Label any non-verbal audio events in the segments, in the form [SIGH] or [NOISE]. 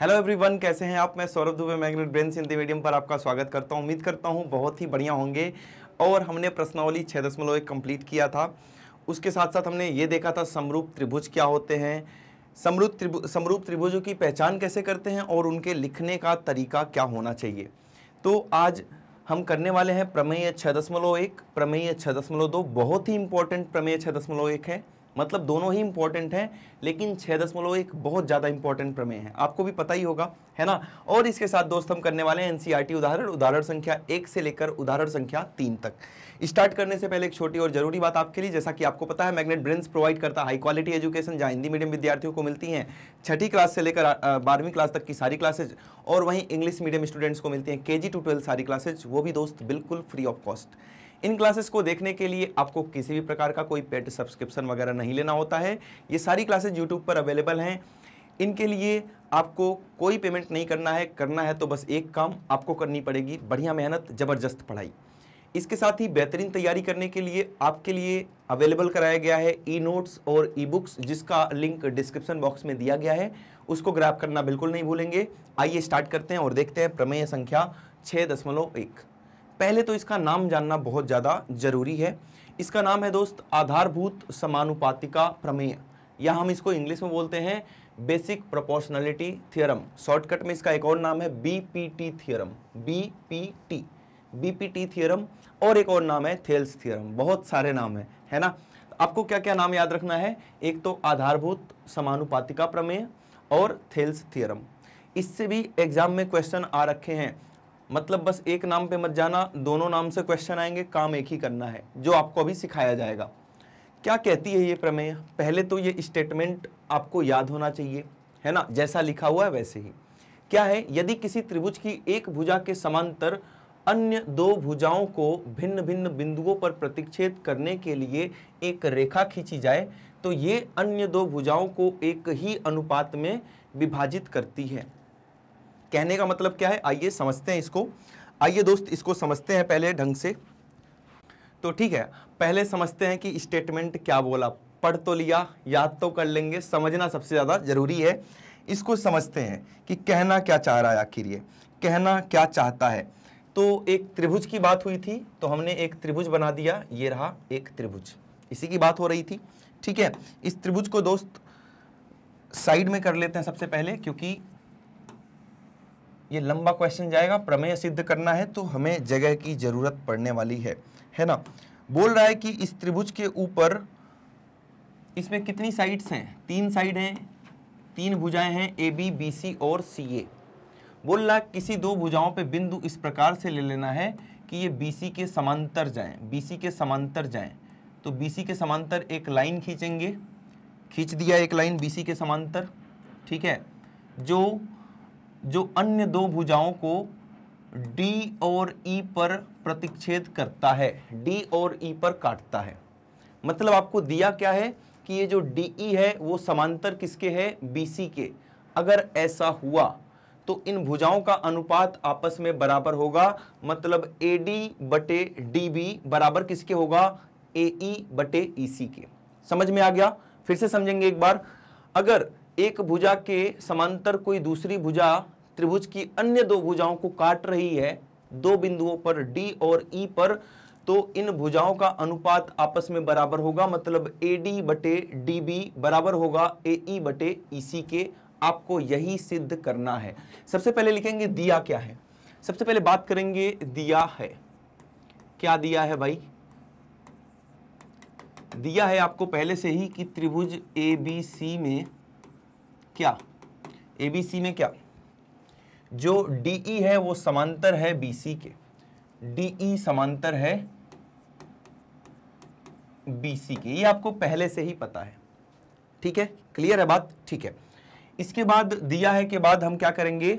Hello everyone कैसे हैं आप मैं Saurabh Dubey Magnet Brain Hindi medium पर आपका स्वागत करता हूं उम्मीद करता हूं बहुत ही बढ़िया होंगे और हमने प्रश्नावली छः दशमलव एक कम्प्लीट किया था उसके साथ साथ हमने ये देखा था समरूप त्रिभुज क्या होते हैं समरूप त्रिभु समरूप त्रिभुजों की पहचान कैसे करते हैं और उनके लिखने का तरीका क्या होना चाहिए तो आज हम करने वाले हैं प्रमेय छः दशमलव एक प्रमेय छः दशमलव दो बहुत ही इंपॉर्टेंट प्रमेय छः दशमलव एक है मतलब दोनों ही इंपॉर्टेंट हैं लेकिन छः दशमलव एक बहुत ज़्यादा इंपॉर्टेंट प्रमेय है आपको भी पता ही होगा है ना और इसके साथ दोस्त हम करने वाले हैं एनसीईआरटी e उदाहरण उदाहरण संख्या एक से लेकर उदाहरण संख्या तीन तक स्टार्ट करने से पहले एक छोटी और जरूरी बात आपके लिए जैसा कि आपको पता है मैग्नेट ब्रेन्स प्रोवाइड करता हाई क्वालिटी एजुकेशन जहाँ हिंदी मीडियम विद्यार्थियों को मिलती हैं छठी क्लास से लेकर बारहवीं क्लास तक की सारी क्लासेज और वहीं इंग्लिश मीडियम स्टूडेंट्स को मिलती हैं के जी टू ट्वेल्व सारी क्लासेज वो भी दोस्त बिल्कुल फ्री ऑफ कॉस्ट इन क्लासेस को देखने के लिए आपको किसी भी प्रकार का कोई पेड सब्सक्रिप्शन वगैरह नहीं लेना होता है ये सारी क्लासेज यूट्यूब पर अवेलेबल हैं इनके लिए आपको कोई पेमेंट नहीं करना है करना है तो बस एक काम आपको करनी पड़ेगी बढ़िया मेहनत ज़बरदस्त पढ़ाई इसके साथ ही बेहतरीन तैयारी करने के लिए आपके लिए अवेलेबल कराया गया है ई नोट्स और ई बुक्स जिसका लिंक डिस्क्रिप्शन बॉक्स में दिया गया है उसको ग्रैप करना बिल्कुल नहीं भूलेंगे आइए स्टार्ट करते हैं और देखते हैं प्रमेय संख्या छः दशमलव एक पहले तो इसका नाम जानना बहुत ज़्यादा जरूरी है इसका नाम है दोस्त आधारभूत समानुपातिका प्रमेय या हम इसको इंग्लिश में बोलते हैं बेसिक प्रोपोर्शनलिटी थियरम शॉर्टकट में इसका एक और नाम है BPT theorem BPT BPT theorem और एक और नाम है थेल्स थियरम बहुत सारे नाम है है ना आपको क्या क्या नाम याद रखना है एक तो आधारभूत समानुपातिका प्रमेय और थेल्स थियरम इससे भी एग्जाम में क्वेश्चन आ रखे हैं मतलब बस एक नाम पे मत जाना दोनों नाम से क्वेश्चन आएंगे काम एक ही करना है जो आपको अभी सिखाया जाएगा क्या कहती है ये प्रमेय पहले तो ये स्टेटमेंट आपको याद होना चाहिए है ना जैसा लिखा हुआ है वैसे ही क्या है यदि किसी त्रिभुज की एक भुजा के समांतर अन्य दो भुजाओं को भिन्न भिन्न बिंदुओं पर प्रतिक्षेद करने के लिए एक रेखा खींची जाए तो ये अन्य दो भुजाओं को एक ही अनुपात में विभाजित करती है कहने का मतलब क्या है आइए समझते हैं इसको आइए दोस्त इसको समझते हैं पहले ढंग से तो ठीक है पहले समझते हैं कि स्टेटमेंट क्या बोला पढ़ तो लिया याद तो कर लेंगे समझना सबसे ज़्यादा ज़रूरी है इसको समझते हैं कि कहना क्या चाह रहा है आखिर ये कहना क्या चाहता है तो एक त्रिभुज की बात हुई थी तो हमने एक त्रिभुज बना दिया ये रहा एक त्रिभुज इसी की बात हो रही थी ठीक है इस त्रिभुज को दोस्त साइड में कर लेते हैं सबसे पहले क्योंकि ये लंबा क्वेश्चन जाएगा प्रमेय सिद्ध करना है तो हमें जगह की जरूरत पड़ने वाली है है ना बोल रहा है कि इस त्रिभुज के ऊपर इसमें कितनी साइड्स हैं तीन साइड हैं तीन भुजाएं हैं ए बी बी सी और सी ए बोल रहा है किसी दो भुजाओं पे बिंदु इस प्रकार से ले लेना है कि ये बी सी के समांतर जाएं बी सी के समांतर जाएं तो बी सी के समांतर एक लाइन खींचेंगे खींच दिया एक लाइन बी सी के समांतर ठीक है जो जो अन्य दो भुजाओं को डी और ई e पर प्रतिच्छेद करता है डी और ई e पर काटता है मतलब आपको दिया क्या है कि ये जो डी ई e है वो समांतर किसके है बीसी के अगर ऐसा हुआ तो इन भुजाओं का अनुपात आपस में बराबर होगा मतलब ए डी बटे डी बी बराबर किसके होगा ए ई बटे ई सी के समझ में आ गया फिर से समझेंगे एक बार अगर एक भुजा के समांतर कोई दूसरी भुजा त्रिभुज की अन्य दो भुजाओं को काट रही है दो बिंदुओं पर डी और ई e पर तो इन भुजाओं का अनुपात आपस में बराबर होगा मतलब ए डी बटे डी बी बराबर होगा ए ई e बटे ई e सी के आपको यही सिद्ध करना है सबसे पहले लिखेंगे दिया क्या है सबसे पहले बात करेंगे दिया है क्या दिया है भाई दिया है आपको पहले से ही कि त्रिभुज ए बी सी में क्या ए बी सी में क्या जो डी ई e है वो समांतर है बी सी के डी ई e समांतर है बी सी के ये आपको पहले से ही पता है ठीक है क्लियर है बात ठीक है इसके बाद दिया है के बाद हम क्या करेंगे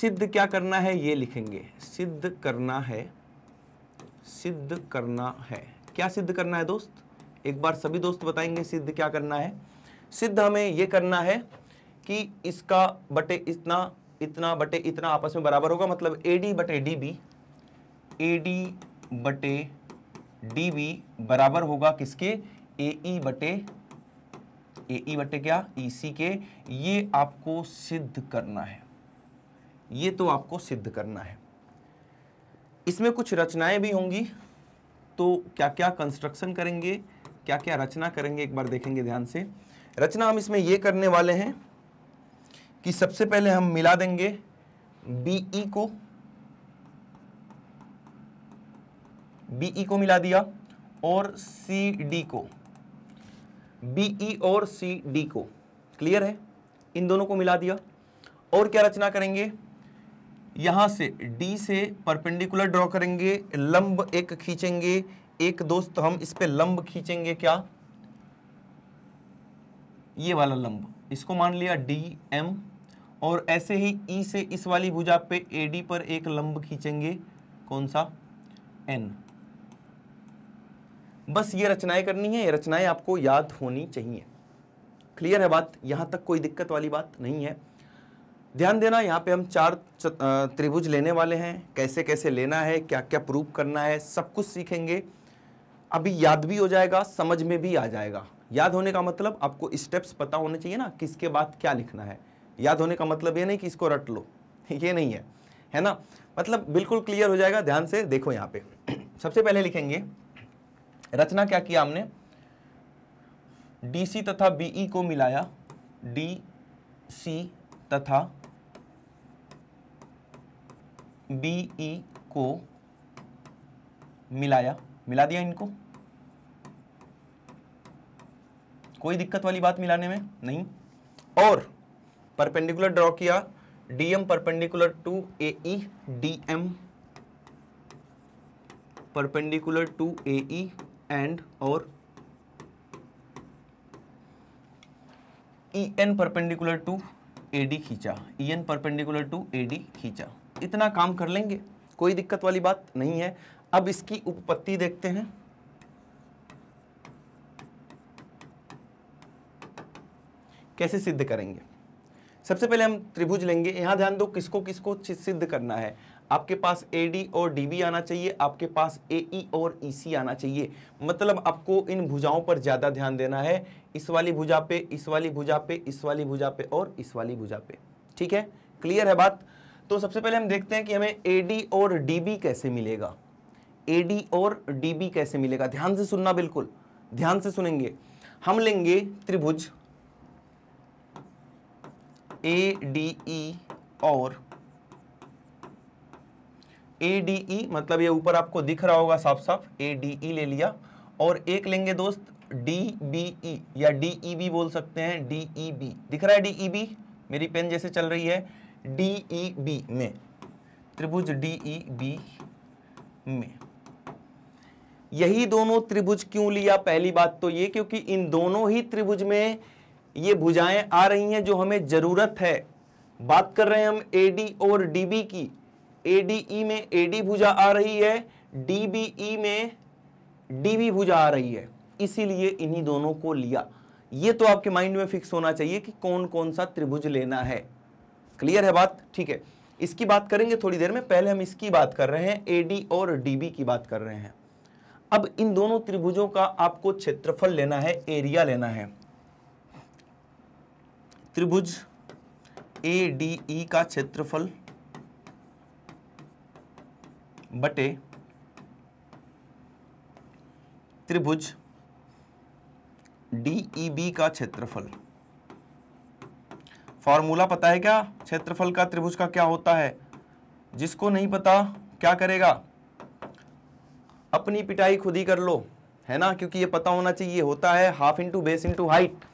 सिद्ध क्या करना है ये लिखेंगे सिद्ध करना है सिद्ध करना है क्या सिद्ध करना है दोस्त एक बार सभी दोस्त बताएंगे सिद्ध क्या करना है सिद्ध हमें यह करना है कि इसका बटे इतना इतना बटे इतना आपस में बराबर होगा मतलब ए डी बटे डी बी ए डी बटे डी बी बराबर होगा किसके ए ई e बटे ए ई e बटे क्या ई e सी के ये आपको सिद्ध करना है ये तो आपको सिद्ध करना है इसमें कुछ रचनाएं भी होंगी तो क्या क्या कंस्ट्रक्शन करेंगे क्या क्या रचना करेंगे एक बार देखेंगे ध्यान से रचना हम इसमें ये करने वाले हैं कि सबसे पहले हम मिला देंगे बीई e को बीई e को मिला दिया और सी डी को बीई e और सी डी को क्लियर है इन दोनों को मिला दिया और क्या रचना करेंगे यहां से डी से परपेंडिकुलर ड्रॉ करेंगे लंब एक खींचेंगे एक दोस्त हम इस पर लंब खींचेंगे क्या ये वाला लंब इसको मान लिया डी एम और ऐसे ही ई e से इस वाली भुजा पे ए डी पर एक लंब खींचेंगे कौन सा एन बस ये रचनाएं करनी है ये रचनाएं आपको याद होनी चाहिए क्लियर है बात यहाँ तक कोई दिक्कत वाली बात नहीं है ध्यान देना यहाँ पे हम चार त्रिभुज लेने वाले हैं कैसे कैसे लेना है क्या क्या प्रूव करना है सब कुछ सीखेंगे अभी याद भी हो जाएगा समझ में भी आ जाएगा याद होने का मतलब आपको स्टेप्स पता होने चाहिए ना किसके बाद क्या लिखना है याद होने का मतलब ये नहीं कि इसको रट लो [LAUGHS] ये नहीं है है ना मतलब बिल्कुल क्लियर हो जाएगा ध्यान से देखो यहाँ पे [CLEARS THROAT] सबसे पहले लिखेंगे रचना क्या किया हमने डीसी तथा बीई e को मिलाया डी सी तथा बीई e को मिलाया मिला दिया इनको कोई दिक्कत वाली बात मिलाने में नहीं और परपेंडिकुलर ड्रॉ किया DM perpendicular to A DM perpendicular to A and और E N perpendicular to A D खींचा E N perpendicular to A D खींचा इतना काम कर लेंगे कोई दिक्कत वाली बात नहीं है अब इसकी उपपत्ति देखते हैं कैसे सिद्ध करेंगे सबसे पहले हम त्रिभुज लेंगे यहाँ ध्यान दो किसको किसको सिद्ध करना है आपके पास ए डी और डी बी आना चाहिए आपके पास ए ई e और ई e सी आना चाहिए मतलब आपको इन भुजाओं पर ज़्यादा ध्यान देना है इस वाली भुजा पे इस वाली भुजा पे इस वाली भुजा पे और इस वाली भुजा पे ठीक है क्लियर है बात तो सबसे पहले हम देखते हैं कि हमें ए डी और डी बी कैसे मिलेगा ए डी और डी बी कैसे मिलेगा ध्यान से सुनना बिल्कुल ध्यान से सुनेंगे हम लेंगे त्रिभुज ए डी ई और ए डी ई मतलब ये ऊपर आपको दिख रहा होगा साफ साफ ए डी ई ले लिया और एक लेंगे दोस्त डी बी ई या डी ई बी बोल सकते हैं डी ई बी दिख रहा है डी ई बी मेरी पेन जैसे चल रही है डी ई बी में त्रिभुज डी ई बी में यही दोनों त्रिभुज क्यों लिया पहली बात तो ये क्योंकि इन दोनों ही त्रिभुज में ये भुजाएं आ रही हैं जो हमें ज़रूरत है बात कर रहे हैं हम ए डी और डी बी की ए डी ई में ए डी भुजा आ रही है डी बी ई में डी बी भुजा आ रही है इसीलिए इन्हीं दोनों को लिया ये तो आपके माइंड में फिक्स होना चाहिए कि कौन कौन सा त्रिभुज लेना है क्लियर है बात ठीक है इसकी बात करेंगे थोड़ी देर में पहले हम इसकी बात कर रहे हैं ए डी और डी बी की बात कर रहे हैं अब इन दोनों त्रिभुजों का आपको क्षेत्रफल लेना है एरिया लेना है त्रिभुज ए डी ई का क्षेत्रफल बटे त्रिभुज डी ई बी का क्षेत्रफल फॉर्मूला पता है क्या क्षेत्रफल का त्रिभुज का क्या होता है जिसको नहीं पता क्या करेगा अपनी पिटाई खुद ही कर लो है ना क्योंकि ये पता होना चाहिए होता है half into base into height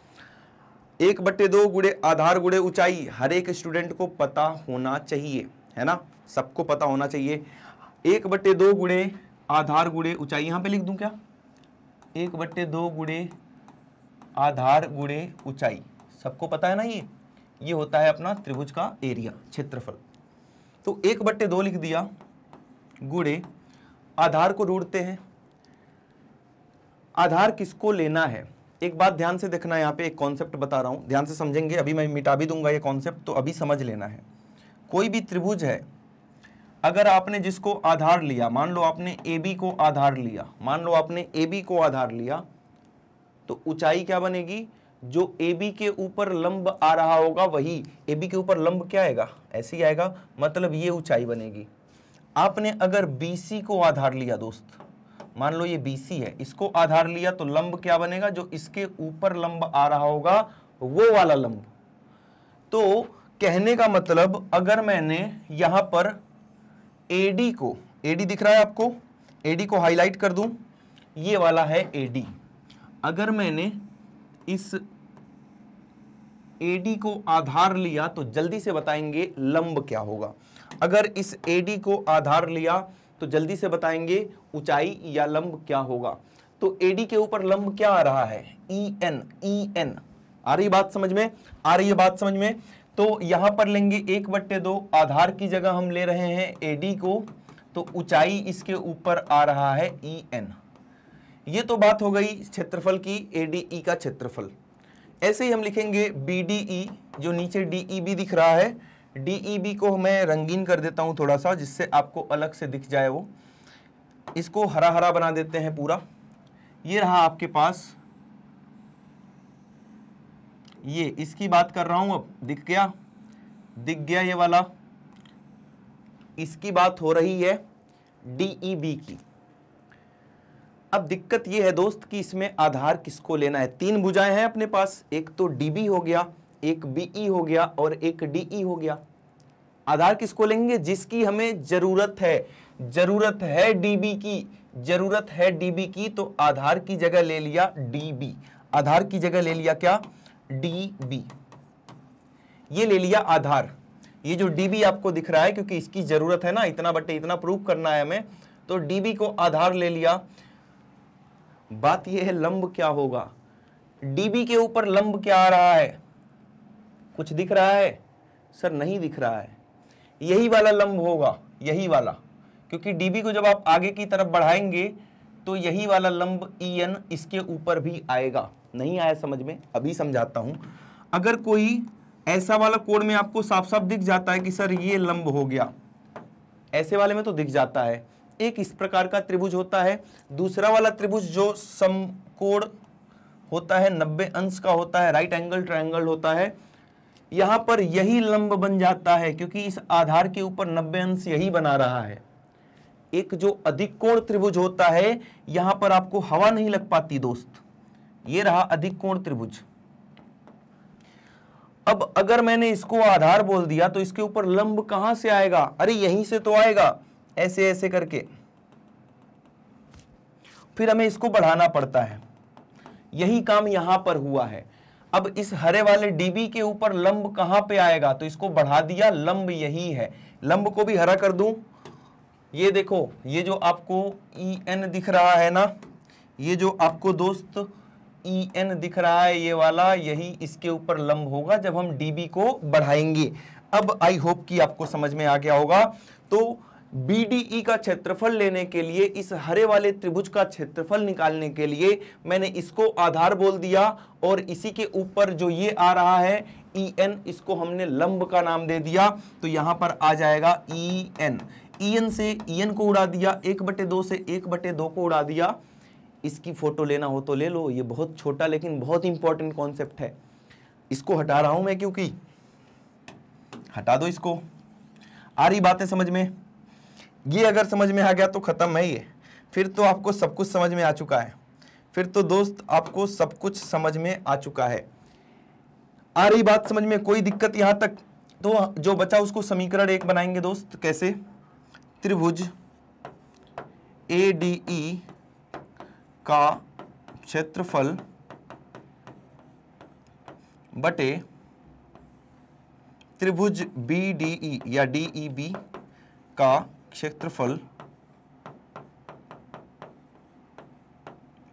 एक बट्टे दो गुड़े आधार गुड़े ऊंचाई हर एक स्टूडेंट को पता होना चाहिए है ना सबको पता होना चाहिए एक बट्टे दो गुड़े आधार गुड़े ऊंचाई यहां पे लिख दू क्या एक बट्टे दो गुड़े आधार गुड़े ऊंचाई सबको पता है ना ये ये होता है अपना त्रिभुज का एरिया क्षेत्रफल तो एक बट्टे दो लिख दिया गुड़े आधार को ढूंढते हैं आधार किसको लेना है एक बात ध्यान से देखना यहाँ पे एक कॉन्सेप्ट बता रहा हूँ ध्यान से समझेंगे अभी मैं मिटा भी दूंगा ये कॉन्सेप्ट तो अभी समझ लेना है कोई भी त्रिभुज है अगर आपने जिसको आधार लिया मान लो आपने ए बी को आधार लिया मान लो आपने ए बी को आधार लिया तो ऊंचाई क्या बनेगी जो ए बी के ऊपर लंब आ रहा होगा वही ए बी के ऊपर लंब क्या आएगा ऐसे ही आएगा मतलब ये ऊंचाई बनेगी आपने अगर बी सी को आधार लिया दोस्त मान लो ये BC है इसको आधार लिया तो लंब क्या बनेगा जो इसके ऊपर लंब आ रहा होगा वो वाला लंब तो कहने का मतलब अगर मैंने यहां पर AD को AD दिख रहा है आपको AD को हाईलाइट कर दूं ये वाला है AD अगर मैंने इस AD को आधार लिया तो जल्दी से बताएंगे लंब क्या होगा अगर इस AD को आधार लिया तो जल्दी से बताएंगे ऊंचाई या लंब क्या होगा तो एडी के ऊपर लंब क्या आ रहा है ई एन ई एन आ रही बात समझ में आ रही है बात समझ में तो यहां पर लेंगे एक बट्टे दो आधार की जगह हम ले रहे हैं एडी को तो ऊंचाई इसके ऊपर आ रहा है ई e एन ये तो बात हो गई क्षेत्रफल की एडीई e का क्षेत्रफल ऐसे ही हम लिखेंगे बी डी ई जो नीचे डीई e भी बी दिख रहा है डी e को मैं रंगीन कर देता हूं थोड़ा सा जिससे आपको अलग से दिख जाए वो इसको हरा हरा बना देते हैं पूरा ये रहा आपके पास ये इसकी बात कर रहा हूं अब दिख गया दिख गया ये वाला इसकी बात हो रही है डी e की अब दिक्कत ये है दोस्त कि इसमें आधार किसको लेना है तीन भुजाएं हैं अपने पास एक तो डीबी हो गया एक बीई e हो गया और एक डीई हो गया आधार किसको लेंगे जिसकी हमें जरूरत है जरूरत है डीबी की जरूरत है डीबी की तो आधार की जगह ले लिया डीबी आधार की जगह ले लिया क्या डीबी ये ले लिया आधार ये जो डीबी आपको दिख रहा है क्योंकि इसकी जरूरत है ना इतना बटे इतना प्रूफ करना है हमें तो डीबी को आधार ले लिया बात यह है लंब क्या होगा डीबी के ऊपर लंब क्या आ रहा है कुछ दिख रहा है सर नहीं दिख रहा है यही वाला लंब होगा यही वाला क्योंकि डीबी को जब आप आगे की तरफ बढ़ाएंगे तो यही वाला लंब ई e एन इसके ऊपर भी आएगा नहीं आया समझ में अभी समझाता हूं अगर कोई ऐसा वाला कोड में आपको साफ साफ दिख जाता है कि सर ये लंब हो गया ऐसे वाले में तो दिख जाता है एक इस प्रकार का त्रिभुज होता है दूसरा वाला त्रिभुज जो समकोण होता है नब्बे अंश का होता है राइट एंगल ट्रायंगल होता है यहां पर यही लंब बन जाता है क्योंकि इस आधार के ऊपर नब्बे अंश यही बना रहा है एक जो अधिक कोण त्रिभुज होता है यहां पर आपको हवा नहीं लग पाती दोस्त ये रहा अधिक कोण त्रिभुज अब अगर मैंने इसको आधार बोल दिया तो इसके ऊपर लंब कहां से आएगा अरे यहीं से तो आएगा ऐसे ऐसे करके फिर हमें इसको बढ़ाना पड़ता है यही काम यहां पर हुआ है अब इस हरे वाले डीबी के ऊपर लंब कहां पे आएगा तो इसको बढ़ा दिया लंब यही है लंब को भी हरा कर दूं ये देखो ये जो आपको ई e एन दिख रहा है ना ये जो आपको दोस्त ई e एन दिख रहा है ये वाला यही इसके ऊपर लंब होगा जब हम डीबी को बढ़ाएंगे अब आई होप कि आपको समझ में आ गया होगा तो बीडीई e का क्षेत्रफल लेने के लिए इस हरे वाले त्रिभुज का क्षेत्रफल निकालने के लिए मैंने इसको आधार बोल दिया और इसी के ऊपर जो ये आ रहा है ई e एन इसको हमने लंब का नाम दे दिया तो यहां पर आ जाएगा ई एन ई एन से ई e एन को उड़ा दिया एक बटे दो से एक बटे दो को उड़ा दिया इसकी फ़ोटो लेना हो तो ले लो ये बहुत छोटा लेकिन बहुत इंपॉर्टेंट कॉन्सेप्ट है इसको हटा रहा हूं मैं क्योंकि हटा दो इसको आ रही बातें समझ में ये अगर समझ में आ गया तो ख़त्म है ये फिर तो आपको सब कुछ समझ में आ चुका है फिर तो दोस्त आपको सब कुछ समझ में आ चुका है आ रही बात समझ में कोई दिक्कत यहां तक तो जो बचा उसको समीकरण एक बनाएंगे दोस्त कैसे त्रिभुज ए डी ई का क्षेत्रफल बटे त्रिभुज बी डी ई या डी ई बी का क्षेत्रफल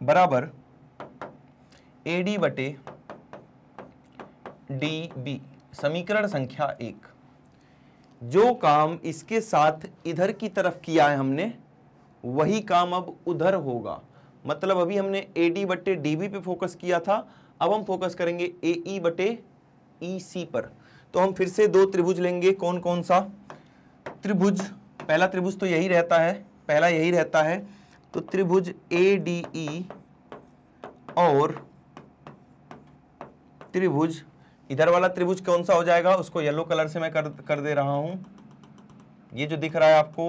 बराबर एडी बटे डी समीकरण संख्या एक जो काम इसके साथ इधर की तरफ किया है हमने वही काम अब उधर होगा मतलब अभी हमने ए डी बटे डी बी पे फोकस किया था अब हम फोकस करेंगे ए ई e बटे ई e सी पर तो हम फिर से दो त्रिभुज लेंगे कौन कौन सा त्रिभुज पहला त्रिभुज तो यही रहता है पहला यही रहता है तो त्रिभुज ए डी ई और त्रिभुज इधर वाला त्रिभुज कौन सा हो जाएगा उसको येलो कलर से मैं कर कर दे रहा हूं ये जो दिख रहा है आपको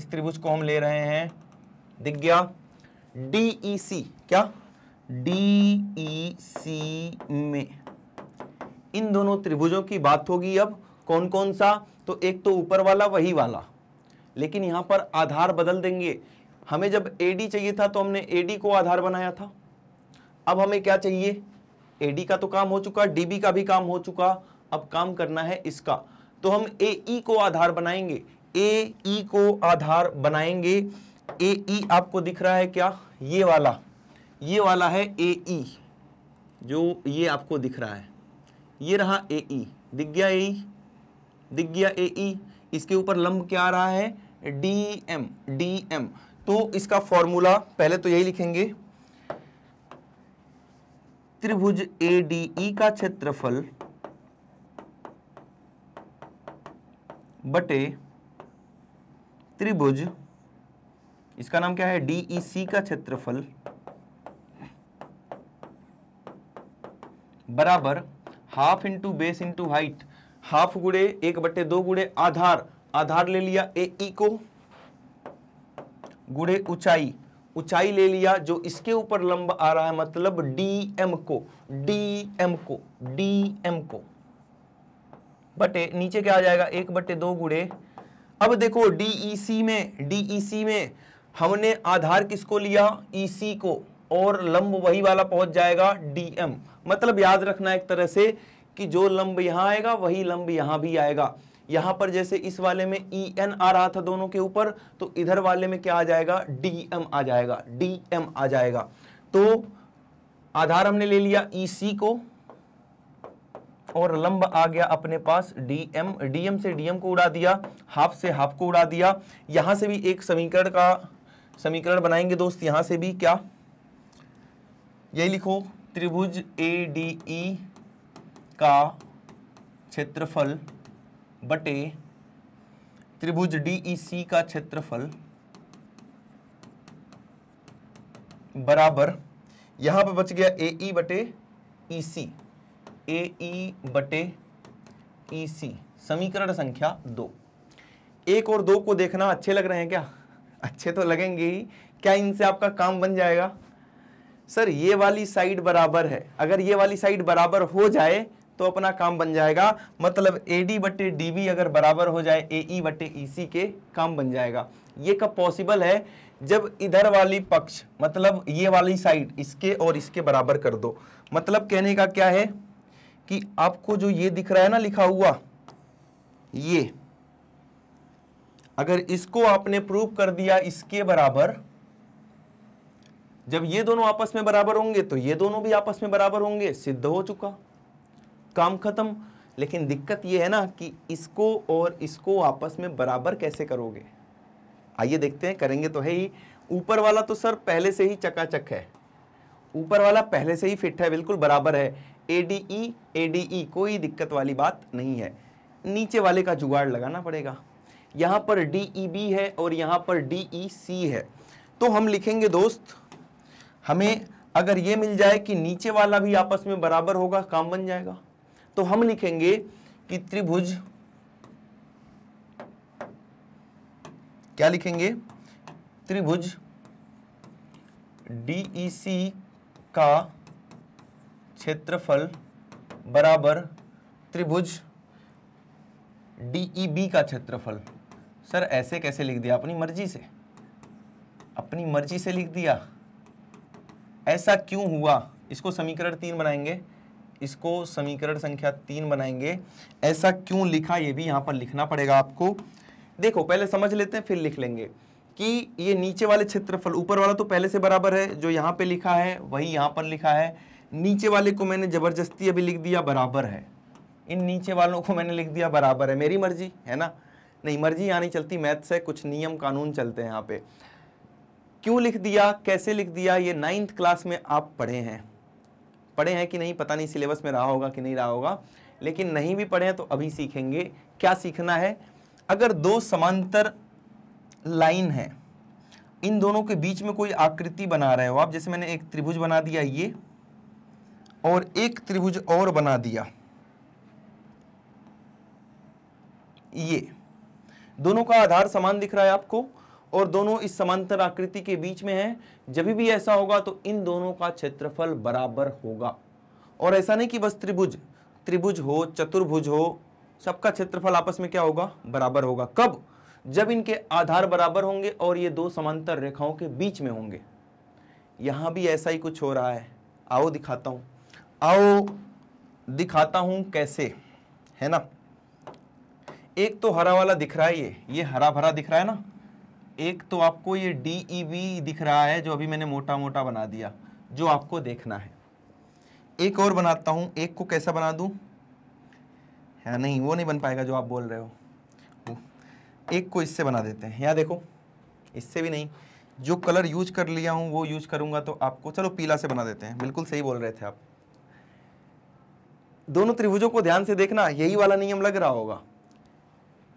इस त्रिभुज को हम ले रहे हैं दिख गया डी ई सी क्या डी ई सी में इन दोनों त्रिभुजों की बात होगी अब कौन कौन सा तो एक तो ऊपर वाला वही वाला लेकिन यहां पर आधार बदल देंगे हमें जब ए चाहिए था तो हमने ए को आधार बनाया था अब हमें क्या चाहिए ए का तो काम हो चुका डी का भी काम हो चुका अब काम करना है इसका तो हम ए e को आधार बनाएंगे ए e को आधार बनाएंगे ए e आपको दिख रहा है क्या ये वाला ये वाला है ए जो ये आपको दिख रहा है ये रहा ए दिख गया ए दिख गया ए ई e, इसके ऊपर लंब क्या आ रहा है डी एम डी एम तो इसका फॉर्मूला पहले तो यही लिखेंगे त्रिभुज ए डी ई का क्षेत्रफल बटे त्रिभुज इसका नाम क्या है डी ई सी का क्षेत्रफल बराबर half into base into height half गुड़े एक बट्टे दो गुड़े आधार आधार ले लिया ए ई e को गुड़े ऊंचाई ऊंचाई ले लिया जो इसके ऊपर लंब आ रहा है मतलब डी एम को डी एम को डी एम को बटे नीचे क्या आ जाएगा एक बटे दो गुड़े अब देखो डीईसी e में डीईसी e में हमने आधार किसको लिया ईसी को और लंब वही वाला पहुंच जाएगा डीएम मतलब याद रखना एक तरह से कि जो लंब यहां आएगा वही लंब यहां भी आएगा यहां पर जैसे इस वाले में ई e एन आ रहा था दोनों के ऊपर तो इधर वाले में क्या आ जाएगा डी एम आ जाएगा डी एम आ जाएगा तो आधार हमने ले लिया ई e सी को और लंब आ गया अपने पास डीएम डीएम से डीएम को उड़ा दिया हाफ से हाफ को उड़ा दिया यहां से भी एक समीकरण का समीकरण बनाएंगे दोस्त यहां से भी क्या यही लिखो त्रिभुज ए डी ई का क्षेत्रफल बटे त्रिभुज डीईसी e का क्षेत्रफल बराबर यहां पर बच गया ए ई e बटे ई सी ए ई बटे ई e सी समीकरण संख्या दो एक और दो को देखना अच्छे लग रहे हैं क्या अच्छे तो लगेंगे ही क्या इनसे आपका काम बन जाएगा सर ये वाली साइड बराबर है अगर ये वाली साइड बराबर हो जाए तो अपना काम बन जाएगा मतलब ए डी बटे डी बी अगर बराबर हो जाए ए ई बटे ई सी के काम बन जाएगा ये कब पॉसिबल है जब इधर वाली पक्ष मतलब ये वाली साइड इसके और इसके बराबर कर दो मतलब कहने का क्या है कि आपको जो ये दिख रहा है ना लिखा हुआ ये अगर इसको आपने प्रूव कर दिया इसके बराबर जब ये दोनों आपस में बराबर होंगे तो ये दोनों भी आपस में बराबर होंगे सिद्ध हो चुका काम खत्म लेकिन दिक्कत ये है ना कि इसको और इसको आपस में बराबर कैसे करोगे आइए देखते हैं करेंगे तो है ही ऊपर वाला तो सर पहले से ही चकाचक है ऊपर वाला पहले से ही फिट है बिल्कुल बराबर है A D E A D E कोई दिक्कत वाली बात नहीं है नीचे वाले का जुगाड़ लगाना पड़ेगा यहाँ पर डी ई बी है और यहाँ पर डी ई सी है तो हम लिखेंगे दोस्त हमें अगर ये मिल जाए कि नीचे वाला भी आपस में बराबर होगा काम बन जाएगा तो हम लिखेंगे कि त्रिभुज क्या लिखेंगे त्रिभुज डीईसी e का क्षेत्रफल बराबर त्रिभुज डीईबी e का क्षेत्रफल सर ऐसे कैसे लिख दिया अपनी मर्जी से अपनी मर्जी से लिख दिया ऐसा क्यों हुआ इसको समीकरण तीन बनाएंगे इसको समीकरण संख्या तीन बनाएंगे ऐसा क्यों लिखा ये भी यहाँ पर लिखना पड़ेगा आपको देखो पहले समझ लेते हैं फिर लिख लेंगे कि ये नीचे वाले क्षेत्रफल ऊपर वाला तो पहले से बराबर है जो यहाँ पे लिखा है वही यहाँ पर लिखा है नीचे वाले को मैंने ज़बरदस्ती अभी लिख दिया बराबर है इन नीचे वालों को मैंने लिख दिया बराबर है मेरी मर्जी है ना नहीं मर्जी यहाँ नहीं चलती मैथ्स है कुछ नियम कानून चलते हैं यहाँ पे क्यों लिख दिया कैसे लिख दिया ये नाइन्थ क्लास में आप पढ़े हैं पढ़े हैं कि नहीं पता नहीं सिलेबस में रहा होगा कि नहीं रहा होगा लेकिन नहीं भी पढ़े हैं तो अभी सीखेंगे क्या सीखना है अगर दो समांतर लाइन है इन दोनों के बीच में कोई आकृति बना रहे हो आप जैसे मैंने एक त्रिभुज बना दिया ये और एक त्रिभुज और बना दिया ये दोनों का आधार समान दिख रहा है आपको और दोनों इस समांतर आकृति के बीच में है जब भी ऐसा होगा तो इन दोनों का क्षेत्रफल बराबर होगा और ऐसा नहीं कि बस त्रिभुज त्रिभुज हो चतुर्भुज हो सबका क्षेत्रफल आपस में क्या होगा बराबर होगा कब जब इनके आधार बराबर होंगे और ये दो समांतर रेखाओं के बीच में होंगे यहां भी ऐसा ही कुछ हो रहा है आओ दिखाता हूं आओ दिखाता हूं कैसे है ना एक तो हरा वाला दिख रहा है ये ये हरा भरा दिख रहा है ना एक तो आपको ये डी ई बी दिख रहा है जो अभी मैंने मोटा मोटा बना दिया जो आपको देखना है एक और बनाता हूँ एक को कैसा बना दूँ है हाँ, नहीं वो नहीं बन पाएगा जो आप बोल रहे हो एक को इससे बना देते हैं या देखो इससे भी नहीं जो कलर यूज कर लिया हूँ वो यूज करूँगा तो आपको चलो पीला से बना देते हैं बिल्कुल सही बोल रहे थे आप दोनों त्रिभुजों को ध्यान से देखना यही वाला नियम लग रहा होगा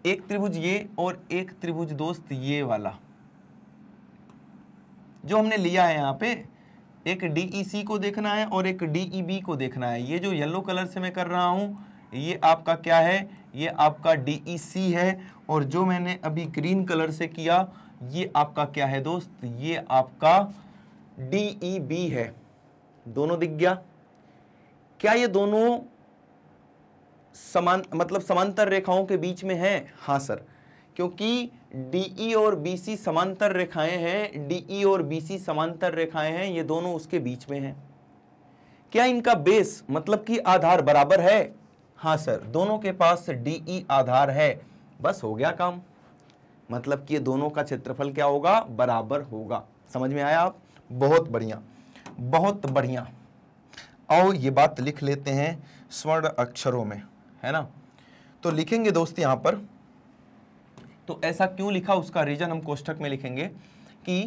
एक त्रिभुज ये और एक त्रिभुज दोस्त ये वाला जो हमने लिया है यहाँ पे एक डी e को देखना है और एक डी e को देखना है ये जो येलो कलर से मैं कर रहा हूँ ये आपका क्या है ये आपका डी e है और जो मैंने अभी ग्रीन कलर से किया ये आपका क्या है दोस्त ये आपका डी है दोनों दिख गया क्या ये दोनों समान मतलब समांतर रेखाओं के बीच में है हाँ सर क्योंकि DE और BC समांतर रेखाएं हैं DE और BC समांतर रेखाएं हैं ये दोनों उसके बीच में हैं क्या इनका बेस मतलब कि आधार बराबर है हाँ सर दोनों के पास DE आधार है बस हो गया काम मतलब कि ये दोनों का क्षेत्रफल क्या होगा बराबर होगा समझ में आया आप बहुत बढ़िया बहुत बढ़िया और ये बात लिख लेते हैं स्वर्ण अक्षरों में है ना तो लिखेंगे दोस्त यहां पर तो ऐसा क्यों लिखा उसका रीजन हम कोष्ठक में लिखेंगे कि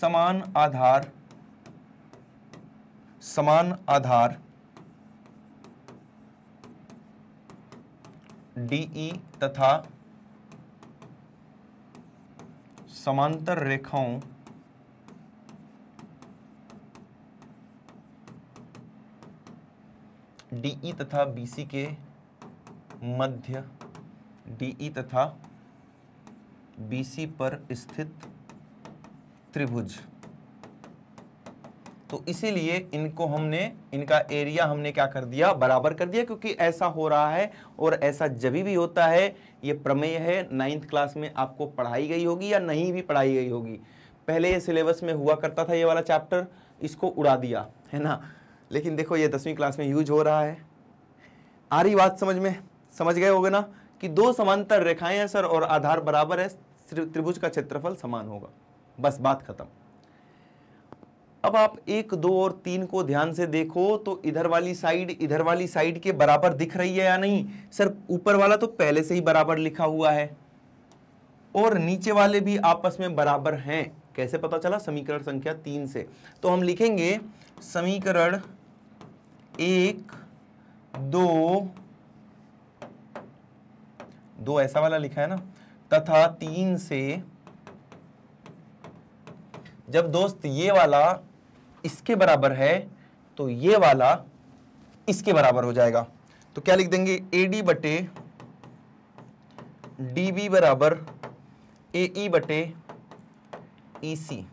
समान आधार समान आधार डीई e तथा समांतर रेखाओं डीई e तथा बीसी के मध्य डीई e तथा बीसी पर स्थित त्रिभुज तो इसीलिए इनको हमने इनका एरिया हमने क्या कर दिया बराबर कर दिया क्योंकि ऐसा हो रहा है और ऐसा जब भी होता है ये प्रमेय है नाइन्थ क्लास में आपको पढ़ाई गई होगी या नहीं भी पढ़ाई गई होगी पहले ये सिलेबस में हुआ करता था ये वाला चैप्टर इसको उड़ा दिया है ना लेकिन देखो ये दसवीं क्लास में यूज हो रहा है आ रही बात समझ में समझ गए होगे ना कि दो समांतर रेखाएं हैं सर और आधार बराबर है त्रिभुज का क्षेत्रफल समान होगा बस बात खत्म अब आप एक दो और तीन को ध्यान से देखो तो इधर वाली साइड इधर वाली साइड के बराबर दिख रही है या नहीं सर ऊपर वाला तो पहले से ही बराबर लिखा हुआ है और नीचे वाले भी आपस में बराबर हैं कैसे पता चला समीकरण संख्या तीन से तो हम लिखेंगे समीकरण एक दो दो ऐसा वाला लिखा है ना तथा तीन से जब दोस्त ये वाला इसके बराबर है तो ये वाला इसके बराबर हो जाएगा तो क्या लिख देंगे ए डी बटे डी बी बराबर ए ई e बटे ई e सी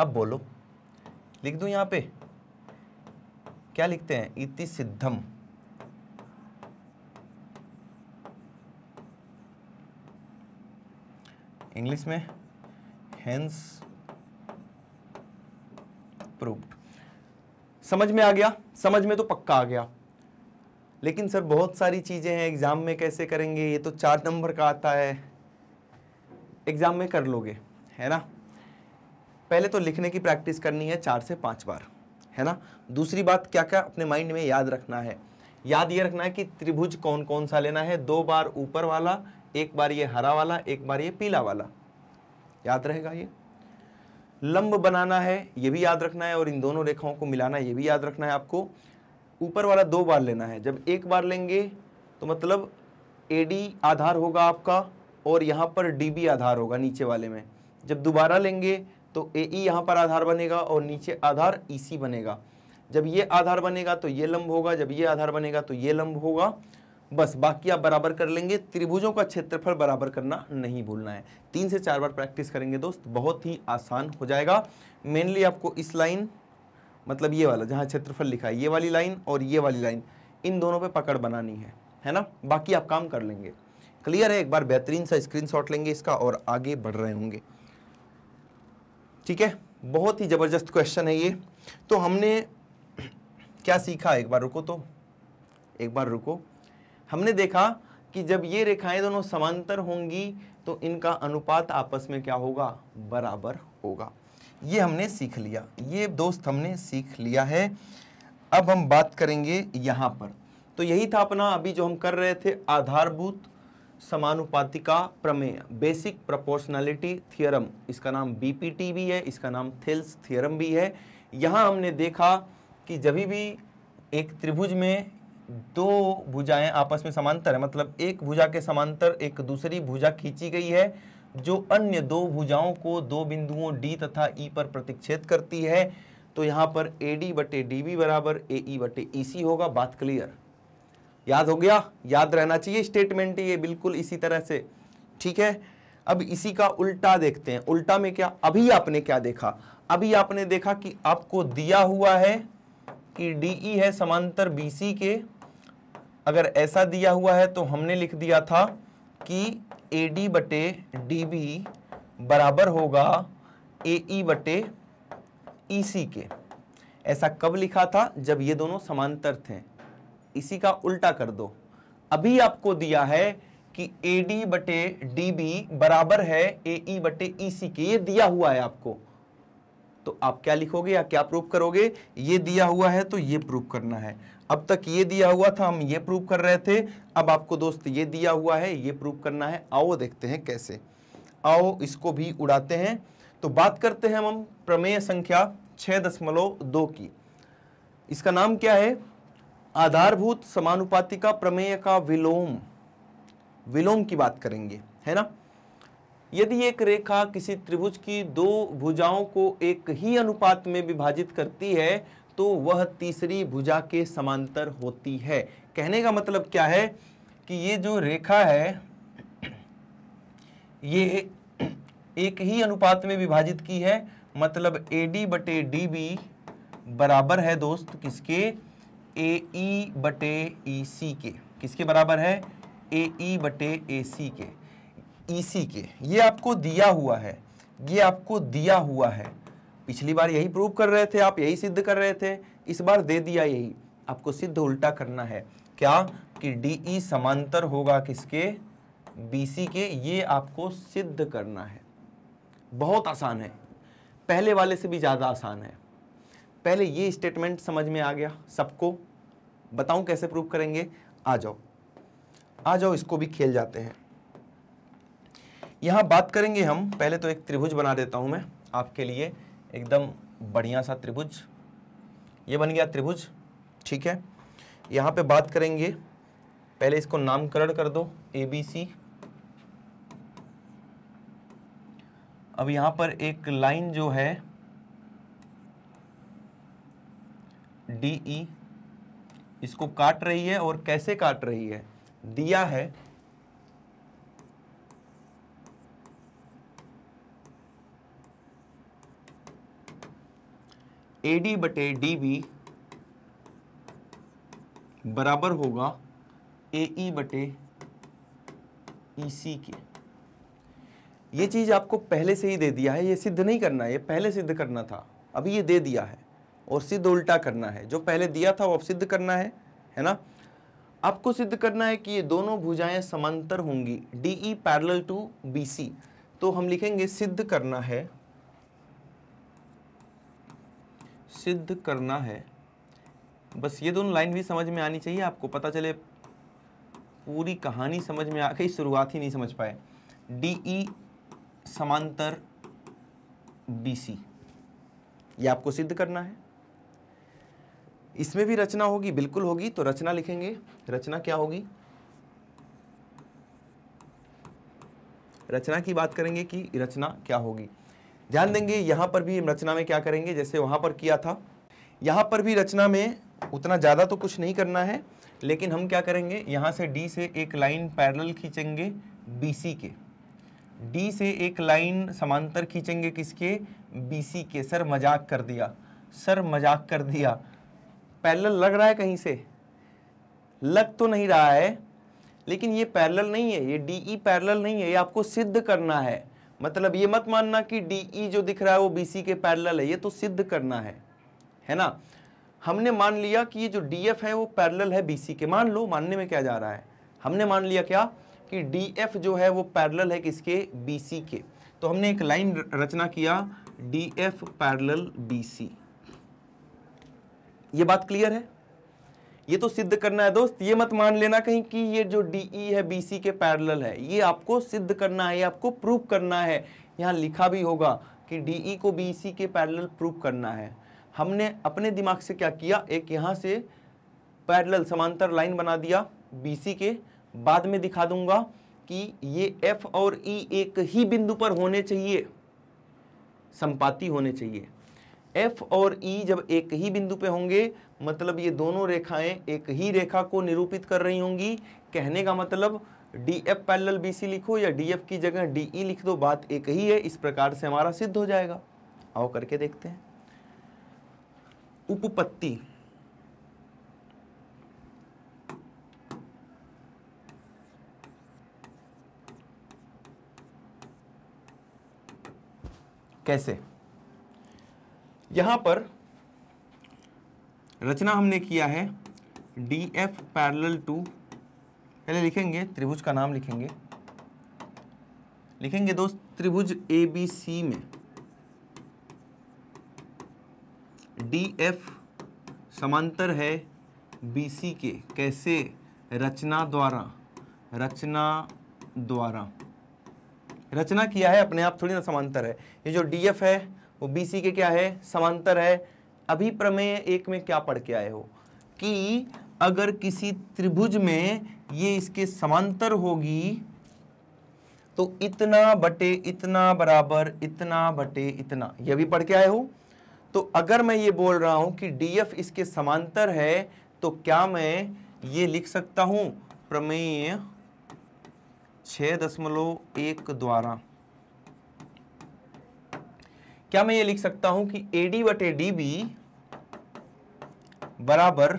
अब बोलो लिख दूं यहां पे क्या लिखते हैं इति सिद्धम इंग्लिश में हेंस प्रूफ समझ में आ गया समझ में तो पक्का आ गया लेकिन सर बहुत सारी चीज़ें हैं एग्ज़ाम में कैसे करेंगे ये तो चार नंबर का आता है एग्ज़ाम में कर लोगे है ना पहले तो लिखने की प्रैक्टिस करनी है चार से पांच बार है ना दूसरी बात क्या क्या अपने माइंड में याद रखना है याद ये रखना है कि त्रिभुज कौन कौन सा लेना है दो बार ऊपर वाला एक बार ये हरा वाला एक बार ये पीला वाला याद रहेगा ये लंब बनाना है ये भी याद रखना है और इन दोनों रेखाओं को मिलाना ये भी याद रखना है आपको ऊपर वाला दो बार लेना है जब एक बार लेंगे तो मतलब ए आधार होगा आपका और यहाँ पर डी आधार होगा नीचे वाले में जब दोबारा लेंगे तो ए ई e यहाँ पर आधार बनेगा और नीचे आधार ई e सी बनेगा जब ये आधार बनेगा तो ये लंब होगा जब ये आधार बनेगा तो ये लंब होगा बस बाकी आप बराबर कर लेंगे त्रिभुजों का क्षेत्रफल बराबर करना नहीं भूलना है तीन से चार बार प्रैक्टिस करेंगे दोस्त बहुत ही आसान हो जाएगा मेनली आपको इस लाइन मतलब ये वाला जहाँ क्षेत्रफल लिखा है ये वाली लाइन और ये वाली लाइन इन दोनों पे पकड़ बनानी है है ना बाकी आप काम कर लेंगे क्लियर है एक बार बेहतरीन सा स्क्रीनशॉट लेंगे इसका और आगे बढ़ रहे होंगे ठीक है बहुत ही ज़बरदस्त क्वेश्चन है ये तो हमने [CLEARS THROAT] क्या सीखा एक बार रुको तो एक बार रुको हमने देखा कि जब ये रेखाएं दोनों समांतर होंगी तो इनका अनुपात आपस में क्या होगा बराबर होगा ये हमने सीख लिया ये दोस्त हमने सीख लिया है अब हम बात करेंगे यहाँ पर तो यही था अपना अभी जो हम कर रहे थे आधारभूत समानुपातिका प्रमेय बेसिक प्रोपोर्शनैलिटी थियरम इसका नाम बीपीटी भी है इसका नाम थिल्स थियरम भी है यहाँ हमने देखा कि जब भी एक त्रिभुज में दो भुजाएं आपस में समांतर है मतलब एक भुजा के समांतर एक दूसरी भुजा खींची गई है जो अन्य दो भुजाओं को दो बिंदुओं डी तथा ई e पर प्रतिक्षेद करती है तो यहाँ पर ए डी बटे डी बी बराबर ए ई e बटे ई e सी होगा बात क्लियर याद हो गया याद रहना चाहिए स्टेटमेंट ये बिल्कुल इसी तरह से ठीक है अब इसी का उल्टा देखते हैं उल्टा में क्या अभी आपने क्या देखा अभी आपने देखा कि आपको दिया हुआ है कि डी e है समांतर बी के अगर ऐसा दिया हुआ है तो हमने लिख दिया था कि ए डी बटे डी बी बराबर होगा ए ई e बटे ई e सी के ऐसा कब लिखा था जब ये दोनों समांतर थे इसी का उल्टा कर दो अभी आपको दिया है कि ए डी बटे डी बी बराबर है ए ई e बटे ई e सी के ये दिया हुआ है आपको तो आप क्या लिखोगे या क्या प्रूफ करोगे ये दिया हुआ है तो ये प्रूफ करना है अब तक ये दिया हुआ था हम ये प्रूफ कर रहे थे अब आपको दोस्त ये दिया हुआ है ये प्रूफ करना है आओ देखते हैं कैसे आओ इसको भी उड़ाते हैं तो बात करते हैं हम प्रमेय संख्या छः दशमलव दो की इसका नाम क्या है आधारभूत समानुपातिका प्रमेय का विलोम विलोम की बात करेंगे है ना यदि एक रेखा किसी त्रिभुज की दो भुजाओं को एक ही अनुपात में विभाजित करती है तो वह तीसरी भुजा के समांतर होती है कहने का मतलब क्या है कि ये जो रेखा है ये एक ही अनुपात में विभाजित की है मतलब ए डी बटे डी बी बराबर है दोस्त किसके ए ई e बटे ई e, सी के किसके बराबर है ए ई e बटे ए सी के ई सी के ये आपको दिया हुआ है ये आपको दिया हुआ है पिछली बार यही प्रूव कर रहे थे आप यही सिद्ध कर रहे थे इस बार दे दिया यही आपको सिद्ध उल्टा करना है क्या कि डी ई समांतर होगा किसके बी सी के ये आपको सिद्ध करना है बहुत आसान है पहले वाले से भी ज़्यादा आसान है पहले ये स्टेटमेंट समझ में आ गया सबको बताऊं कैसे प्रूव करेंगे आ जाओ आ जाओ इसको भी खेल जाते हैं यहां बात करेंगे हम पहले तो एक त्रिभुज बना देता हूं मैं आपके लिए एकदम बढ़िया सा त्रिभुज ये बन गया त्रिभुज ठीक है यहां पे बात करेंगे पहले इसको नामकरण कर दो ए बी सी अब यहां पर एक लाइन जो है डी ई e, इसको काट रही है और कैसे काट रही है दिया है ए डी बटे डी बी बराबर होगा ए ई e बटे ई e सी के ये चीज़ आपको पहले से ही दे दिया है ये सिद्ध नहीं करना है ये पहले सिद्ध करना था अभी ये दे दिया है और सिद्ध उल्टा करना है जो पहले दिया था वो अब सिद्ध करना है है ना आपको सिद्ध करना है कि ये दोनों भुजाएं समांतर होंगी D E parallel to B C तो हम लिखेंगे सिद्ध करना है सिद्ध करना है बस ये दोनों लाइन भी समझ में आनी चाहिए आपको पता चले पूरी कहानी समझ में आ गई शुरुआत ही नहीं समझ पाए डी ई e समांतर बी सी ये आपको सिद्ध करना है इसमें भी रचना होगी बिल्कुल होगी तो रचना लिखेंगे रचना क्या होगी रचना की बात करेंगे कि रचना क्या होगी ध्यान देंगे यहाँ पर भी रचना में क्या करेंगे जैसे वहां पर किया था यहाँ पर भी रचना में उतना ज़्यादा तो कुछ नहीं करना है लेकिन हम क्या करेंगे यहाँ से डी से एक लाइन पैरल खींचेंगे बीसी के डी से एक लाइन समांतर खींचेंगे किसके बी के सर मजाक कर दिया सर मजाक कर दिया पैरेलल लग रहा है कहीं से लग तो नहीं रहा है लेकिन ये पैरेलल नहीं है ये डी ई e पैरेलल नहीं है ये आपको सिद्ध करना है मतलब ये मत मानना कि डी ई e जो दिख रहा है वो बी सी के पैरेलल है ये तो सिद्ध करना है है ना हमने मान लिया कि ये जो डी एफ है वो पैरेलल है बी सी के मान लो मानने में क्या जा रहा है हमने मान लिया क्या कि डी एफ जो है वो पैरेलल है किसके बी सी के तो हमने एक लाइन रचना किया D F parallel B C ये बात क्लियर है ये तो सिद्ध करना है दोस्त ये मत मान लेना कहीं कि ये जो डीई e है बीसी के पैरेलल है ये आपको सिद्ध करना है ये आपको प्रूफ करना है यहाँ लिखा भी होगा कि डीई e को सी के पैरेलल प्रूफ करना है हमने अपने दिमाग से क्या किया एक यहाँ से पैरेलल समांतर लाइन बना दिया सी के बाद में दिखा दूंगा कि ये एफ और ई e एक ही बिंदु पर होने चाहिए संपाति होने चाहिए एफ और ई e जब एक ही बिंदु पे होंगे मतलब ये दोनों रेखाएं एक ही रेखा को निरूपित कर रही होंगी कहने का मतलब D F parallel B C लिखो या डी एफ की जगह डी ई e लिख दो बात एक ही है इस प्रकार से हमारा सिद्ध हो जाएगा आओ करके देखते हैं उपपत्ति कैसे यहां पर रचना हमने किया है डी एफ पैरल टू पहले लिखेंगे त्रिभुज का नाम लिखेंगे लिखेंगे दोस्त त्रिभुज ए बी सी में डी एफ समांतर है बी सी के कैसे रचना द्वारा रचना द्वारा रचना किया है अपने आप थोड़ी ना समांतर है ये जो डी एफ है वो बी सी के क्या है समांतर है अभी प्रमेय एक में क्या पढ़ के आए हो कि अगर किसी त्रिभुज में ये इसके समांतर होगी तो इतना बटे इतना बराबर इतना बटे इतना यह भी पढ़ के आए हो तो अगर मैं ये बोल रहा हूं कि एफ इसके समांतर है तो क्या मैं ये लिख सकता हूं प्रमेय छः दशमलव एक द्वारा क्या मैं ये लिख सकता हूं कि ए डी बटे डी बी बराबर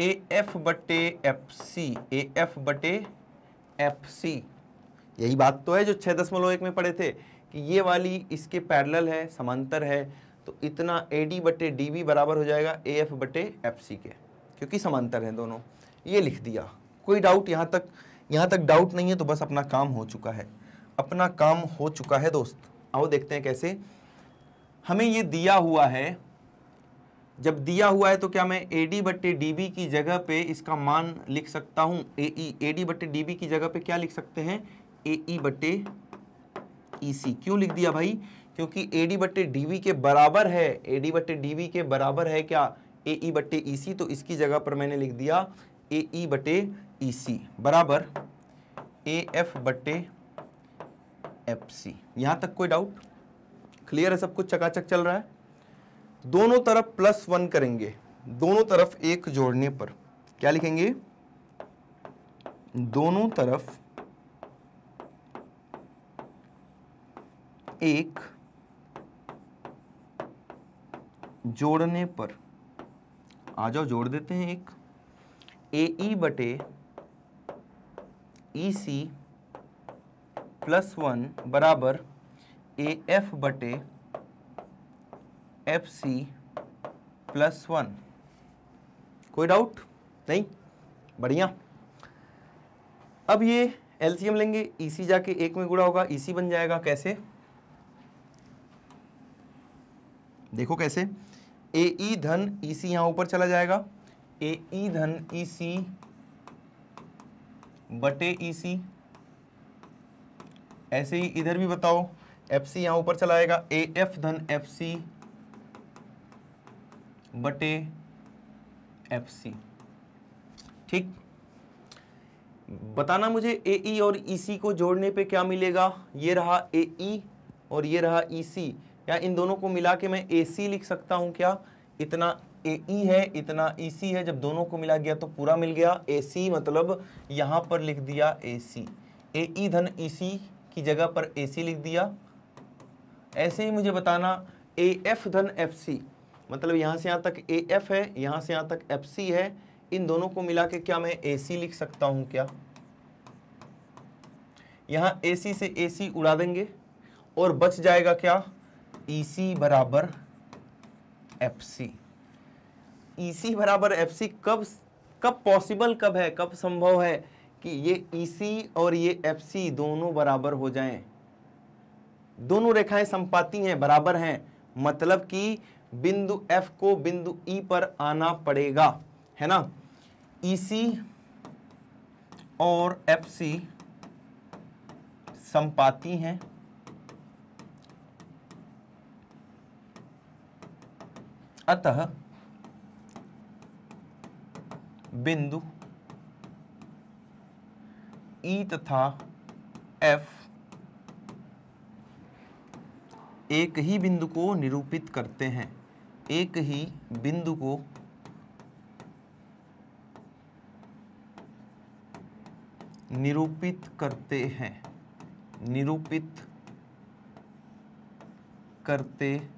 ए एफ बटे एफ सी ए एफ बटे एफ सी यही बात तो है जो छह दशमलव एक में पढ़े थे कि ये वाली इसके पैरेलल है समांतर है तो इतना ए डी बटे डी बी बराबर हो जाएगा ए एफ बटे एफ सी के क्योंकि समांतर हैं दोनों ये लिख दिया कोई डाउट यहाँ तक यहां तक डाउट नहीं है तो बस अपना काम हो चुका है अपना काम हो चुका है दोस्त आओ देखते हैं कैसे हमें ये दिया हुआ है जब दिया हुआ है तो क्या मैं ए डी बट्टे डी बी की जगह पे इसका मान लिख सकता हूँ ए ई ए डी बट्टे डी बी की जगह पे क्या लिख सकते हैं ए ई e बट्टे ई e सी क्यों लिख दिया भाई क्योंकि ए डी बट्टे डी बी के बराबर है ए डी बट्टे डी बी के बराबर है क्या ए ई e बट्टे ई सी तो इसकी जगह पर मैंने लिख दिया ए ई बट्टे ई सी बराबर ए एफ बट्टे एफ सी यहां तक कोई डाउट क्लियर है सब कुछ चकाचक चल रहा है दोनों तरफ प्लस वन करेंगे दोनों तरफ एक जोड़ने पर क्या लिखेंगे दोनों तरफ एक जोड़ने पर आ जाओ जोड़ देते हैं एक ए e बटे E e C plus one बराबर ए एफ बटे एफ सी प्लस वन कोई डाउट नहीं बढ़िया अब ये एलसीएम लेंगे ईसी e जाके एक में गुड़ा होगा ईसी e बन जाएगा कैसे देखो कैसे ए ई e धन ई सी यहाँ ऊपर चला जाएगा ए ई धन ई सी बटे ई सी ऐसे ही इधर भी बताओ एफ सी यहाँ ऊपर चलाएगा ए एफ धन एफ सी बटे एफ सी ठीक बताना मुझे ए ई e और ई e सी को जोड़ने पे क्या मिलेगा ये रहा ए ई e और ये रहा ई सी या इन दोनों को मिला के मैं ए सी लिख सकता हूं क्या इतना ए ई है इतना ई सी है जब दोनों को मिला गया तो पूरा मिल गया ए सी मतलब यहां पर लिख दिया ए सी ए ई धन ई सी की जगह पर ए सी लिख दिया ऐसे ही मुझे बताना ए एफ धन एफ सी मतलब यहाँ से यहाँ तक ए एफ है यहाँ से यहाँ तक एफ सी है इन दोनों को मिला के क्या मैं ए सी लिख सकता हूँ क्या यहाँ ए सी से ए सी उड़ा देंगे और बच जाएगा क्या ई e सी बराबर एफ सी ई सी बराबर एफ सी कब कब पॉसिबल कब है कब संभव है कि ये ई e और ये एफ दोनों बराबर हो जाएं दोनों रेखाएं संपाती हैं बराबर हैं मतलब कि बिंदु F को बिंदु E पर आना पड़ेगा है ना EC और FC संपाती हैं अतः बिंदु ई e तथा एफ एक ही बिंदु को निरूपित करते हैं एक ही बिंदु को निरूपित करते हैं निरूपित करते हैं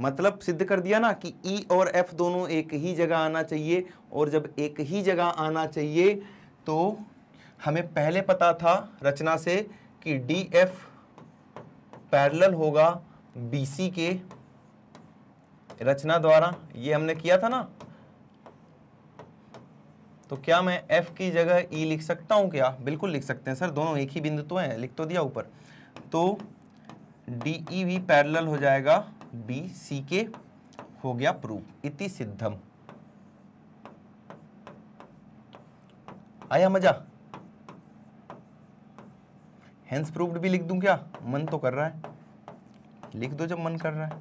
मतलब सिद्ध कर दिया ना कि ई e और एफ दोनों एक ही जगह आना चाहिए और जब एक ही जगह आना चाहिए तो हमें पहले पता था रचना से कि डी एफ पैरल होगा बी सी के रचना द्वारा ये हमने किया था ना तो क्या मैं F की जगह E लिख सकता हूँ क्या बिल्कुल लिख सकते हैं सर दोनों एक ही बिंदु तो हैं लिख तो दिया ऊपर तो डी ई e भी पैरल हो जाएगा बी सी के हो गया प्रूफ इति सिद्धम आया मजा हेंस प्रूफ भी लिख दूं क्या मन तो कर रहा है लिख दो जब मन कर रहा है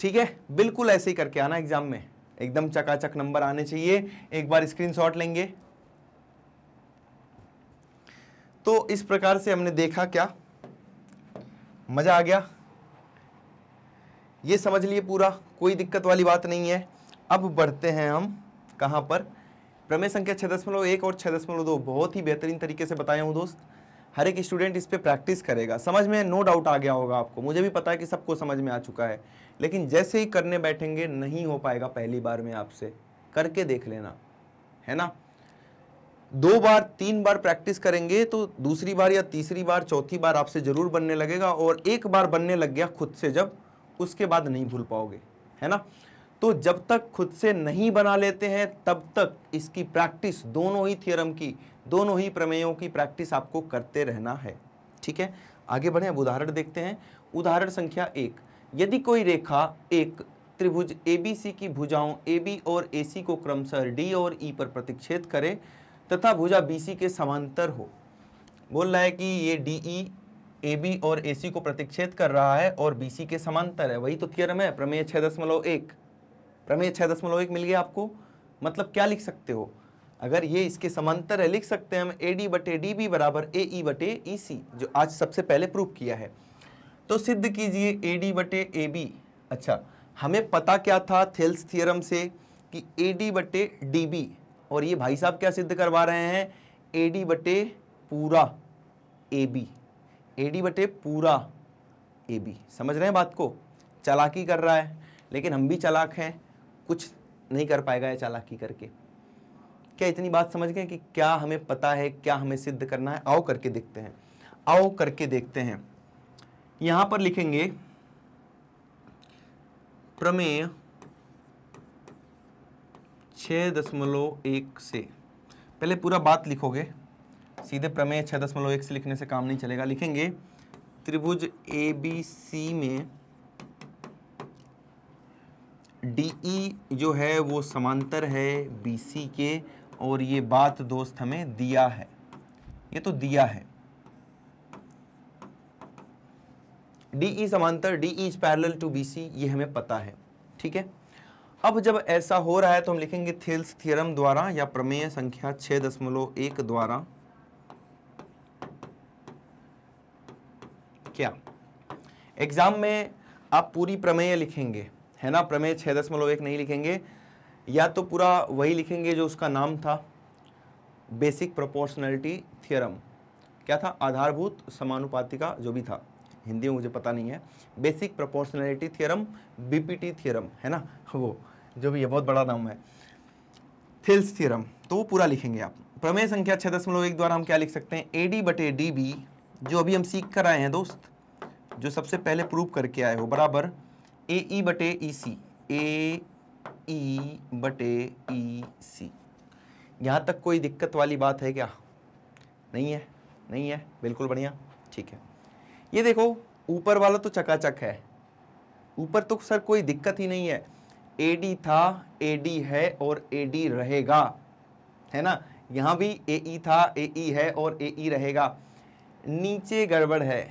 ठीक है बिल्कुल ऐसे ही करके आना एग्जाम में एकदम चकाचक नंबर आने चाहिए एक बार स्क्रीनशॉट लेंगे तो इस प्रकार से हमने देखा क्या मज़ा आ गया ये समझ लिए पूरा कोई दिक्कत वाली बात नहीं है अब बढ़ते हैं हम कहाँ पर प्रमेय संख्या छः दशमलव एक और छः दशमलव दो बहुत ही बेहतरीन तरीके से बताया हूँ दोस्त हर एक स्टूडेंट इस पर प्रैक्टिस करेगा समझ में नो डाउट आ गया होगा आपको मुझे भी पता है कि सबको समझ में आ चुका है लेकिन जैसे ही करने बैठेंगे नहीं हो पाएगा पहली बार में आपसे करके देख लेना है ना दो बार तीन बार प्रैक्टिस करेंगे तो दूसरी बार या तीसरी बार चौथी बार आपसे ज़रूर बनने लगेगा और एक बार बनने लग गया खुद से जब उसके बाद नहीं भूल पाओगे है ना तो जब तक खुद से नहीं बना लेते हैं तब तक इसकी प्रैक्टिस दोनों ही थियरम की दोनों ही प्रमेयों की प्रैक्टिस आपको करते रहना है ठीक है आगे बढ़े अब उदाहरण देखते हैं उदाहरण संख्या एक यदि कोई रेखा एक त्रिभुज सी की भुजाओं ए और ए को क्रमशः डी और ई e पर प्रतिक्षेद करे तथा भुजा बी के समांतर हो बोल रहा है कि ये डी ई ए बी और ए सी को प्रतिक्षेद कर रहा है और बी सी के समांतर है वही तो थियरम है प्रमेय छः दशमलव एक प्रमेय छः दशमलव एक मिल गया आपको मतलब क्या लिख सकते हो अगर ये इसके समांतर है लिख सकते हैं हम ए डी बटे डी बी बराबर ए ई e बटे ई e सी जो आज सबसे पहले प्रूफ किया है तो सिद्ध कीजिए ए डी बटे ए बी अच्छा हमें पता क्या था थेल्स थियरम से कि ए डी बटे डी बी और ये भाई साहब क्या सिद्ध करवा रहे हैं ए डी बटे पूरा ए बी ए डी बटे पूरा ए बी समझ रहे हैं बात को चालाकी कर रहा है लेकिन हम भी चालाक हैं कुछ नहीं कर पाएगा या चालाकी करके क्या इतनी बात समझ गए कि क्या हमें पता है क्या हमें सिद्ध करना है आओ करके देखते हैं आओ करके देखते हैं यहां पर लिखेंगे प्रमेय छ दशमलव एक से पहले पूरा बात लिखोगे सीधे प्रमेय छ दशमलव एक से लिखने से काम नहीं चलेगा लिखेंगे त्रिभुज ए बी सी में डी ई e जो है वो समांतर है बी सी के और ये बात दोस्त हमें दिया है ये तो दिया है डी ई e समांतर D E parallel to B C ये हमें पता है ठीक है अब जब ऐसा हो रहा है तो हम लिखेंगे थेल्स थियरम द्वारा या प्रमेय संख्या छह दशमलव एक द्वारा क्या एग्जाम में आप पूरी प्रमेय लिखेंगे है ना प्रमेय छः दशमलव एक नहीं लिखेंगे या तो पूरा वही लिखेंगे जो उसका नाम था बेसिक प्रोपोर्शनलिटी थियरम क्या था आधारभूत समानुपातिका जो भी था हिंदी में मुझे पता नहीं है basic proportionality theorem BPT theorem है ना वो जो भी है बहुत बड़ा नाम है थिल्स थियरम तो वो पूरा लिखेंगे आप प्रमेय संख्या छः दशमलव एक द्वारा हम क्या लिख सकते हैं ए डी बटे डी बी जो अभी हम सीख कर आए हैं दोस्त जो सबसे पहले प्रूव करके आए हो बराबर ए ई e बटे ई सी ए ई बटे ई e, सी यहाँ तक कोई दिक्कत वाली बात है क्या नहीं है नहीं है बिल्कुल बढ़िया ठीक है ये देखो ऊपर वाला तो चकाचक है ऊपर तो सर कोई दिक्कत ही नहीं है ए डी था ए डी है और ए डी रहेगा है ना यहाँ भी ए ई e था ए ई है और ए ई रहेगा नीचे गड़बड़ है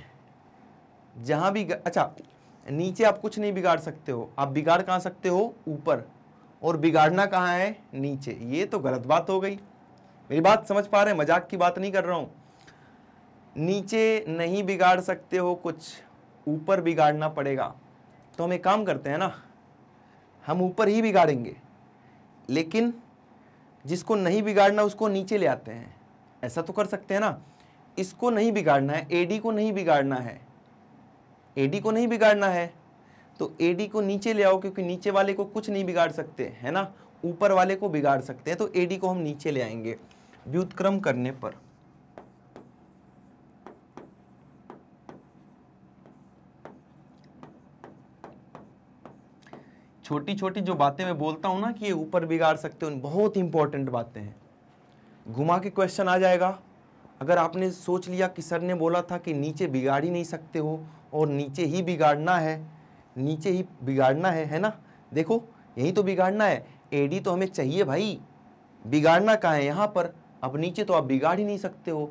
जहाँ भी गर... अच्छा नीचे आप कुछ नहीं बिगाड़ सकते हो आप बिगाड़ कहाँ सकते हो ऊपर और बिगाड़ना कहाँ है नीचे ये तो गलत बात हो गई मेरी बात समझ पा रहे हैं मजाक की बात नहीं कर रहा हूँ नीचे नहीं बिगाड़ सकते हो कुछ ऊपर बिगाड़ना पड़ेगा तो हम एक काम करते हैं ना हम ऊपर ही बिगाड़ेंगे लेकिन जिसको नहीं बिगाड़ना उसको नीचे ले आते हैं ऐसा तो कर सकते हैं ना इसको नहीं बिगाड़ना है एडी को नहीं बिगाड़ना है एडी को नहीं बिगाड़ना है तो एडी को नीचे ले आओ क्योंकि नीचे वाले को कुछ नहीं बिगाड़ सकते है ना ऊपर वाले को बिगाड़ सकते हैं तो एडी को हम नीचे ले आएंगे व्युतक्रम करने पर छोटी छोटी जो बातें मैं बोलता हूं ना कि ये ऊपर बिगाड़ सकते हो बहुत इंपॉर्टेंट बातें हैं घुमा के क्वेश्चन आ जाएगा अगर आपने सोच लिया कि सर ने बोला था कि नीचे बिगाड़ ही नहीं सकते हो और नीचे ही बिगाड़ना है नीचे ही बिगाड़ना है है ना देखो यही तो बिगाड़ना है एडी तो हमें चाहिए भाई बिगाड़ना कहाँ है यहाँ पर अब नीचे तो आप बिगाड़ ही नहीं सकते हो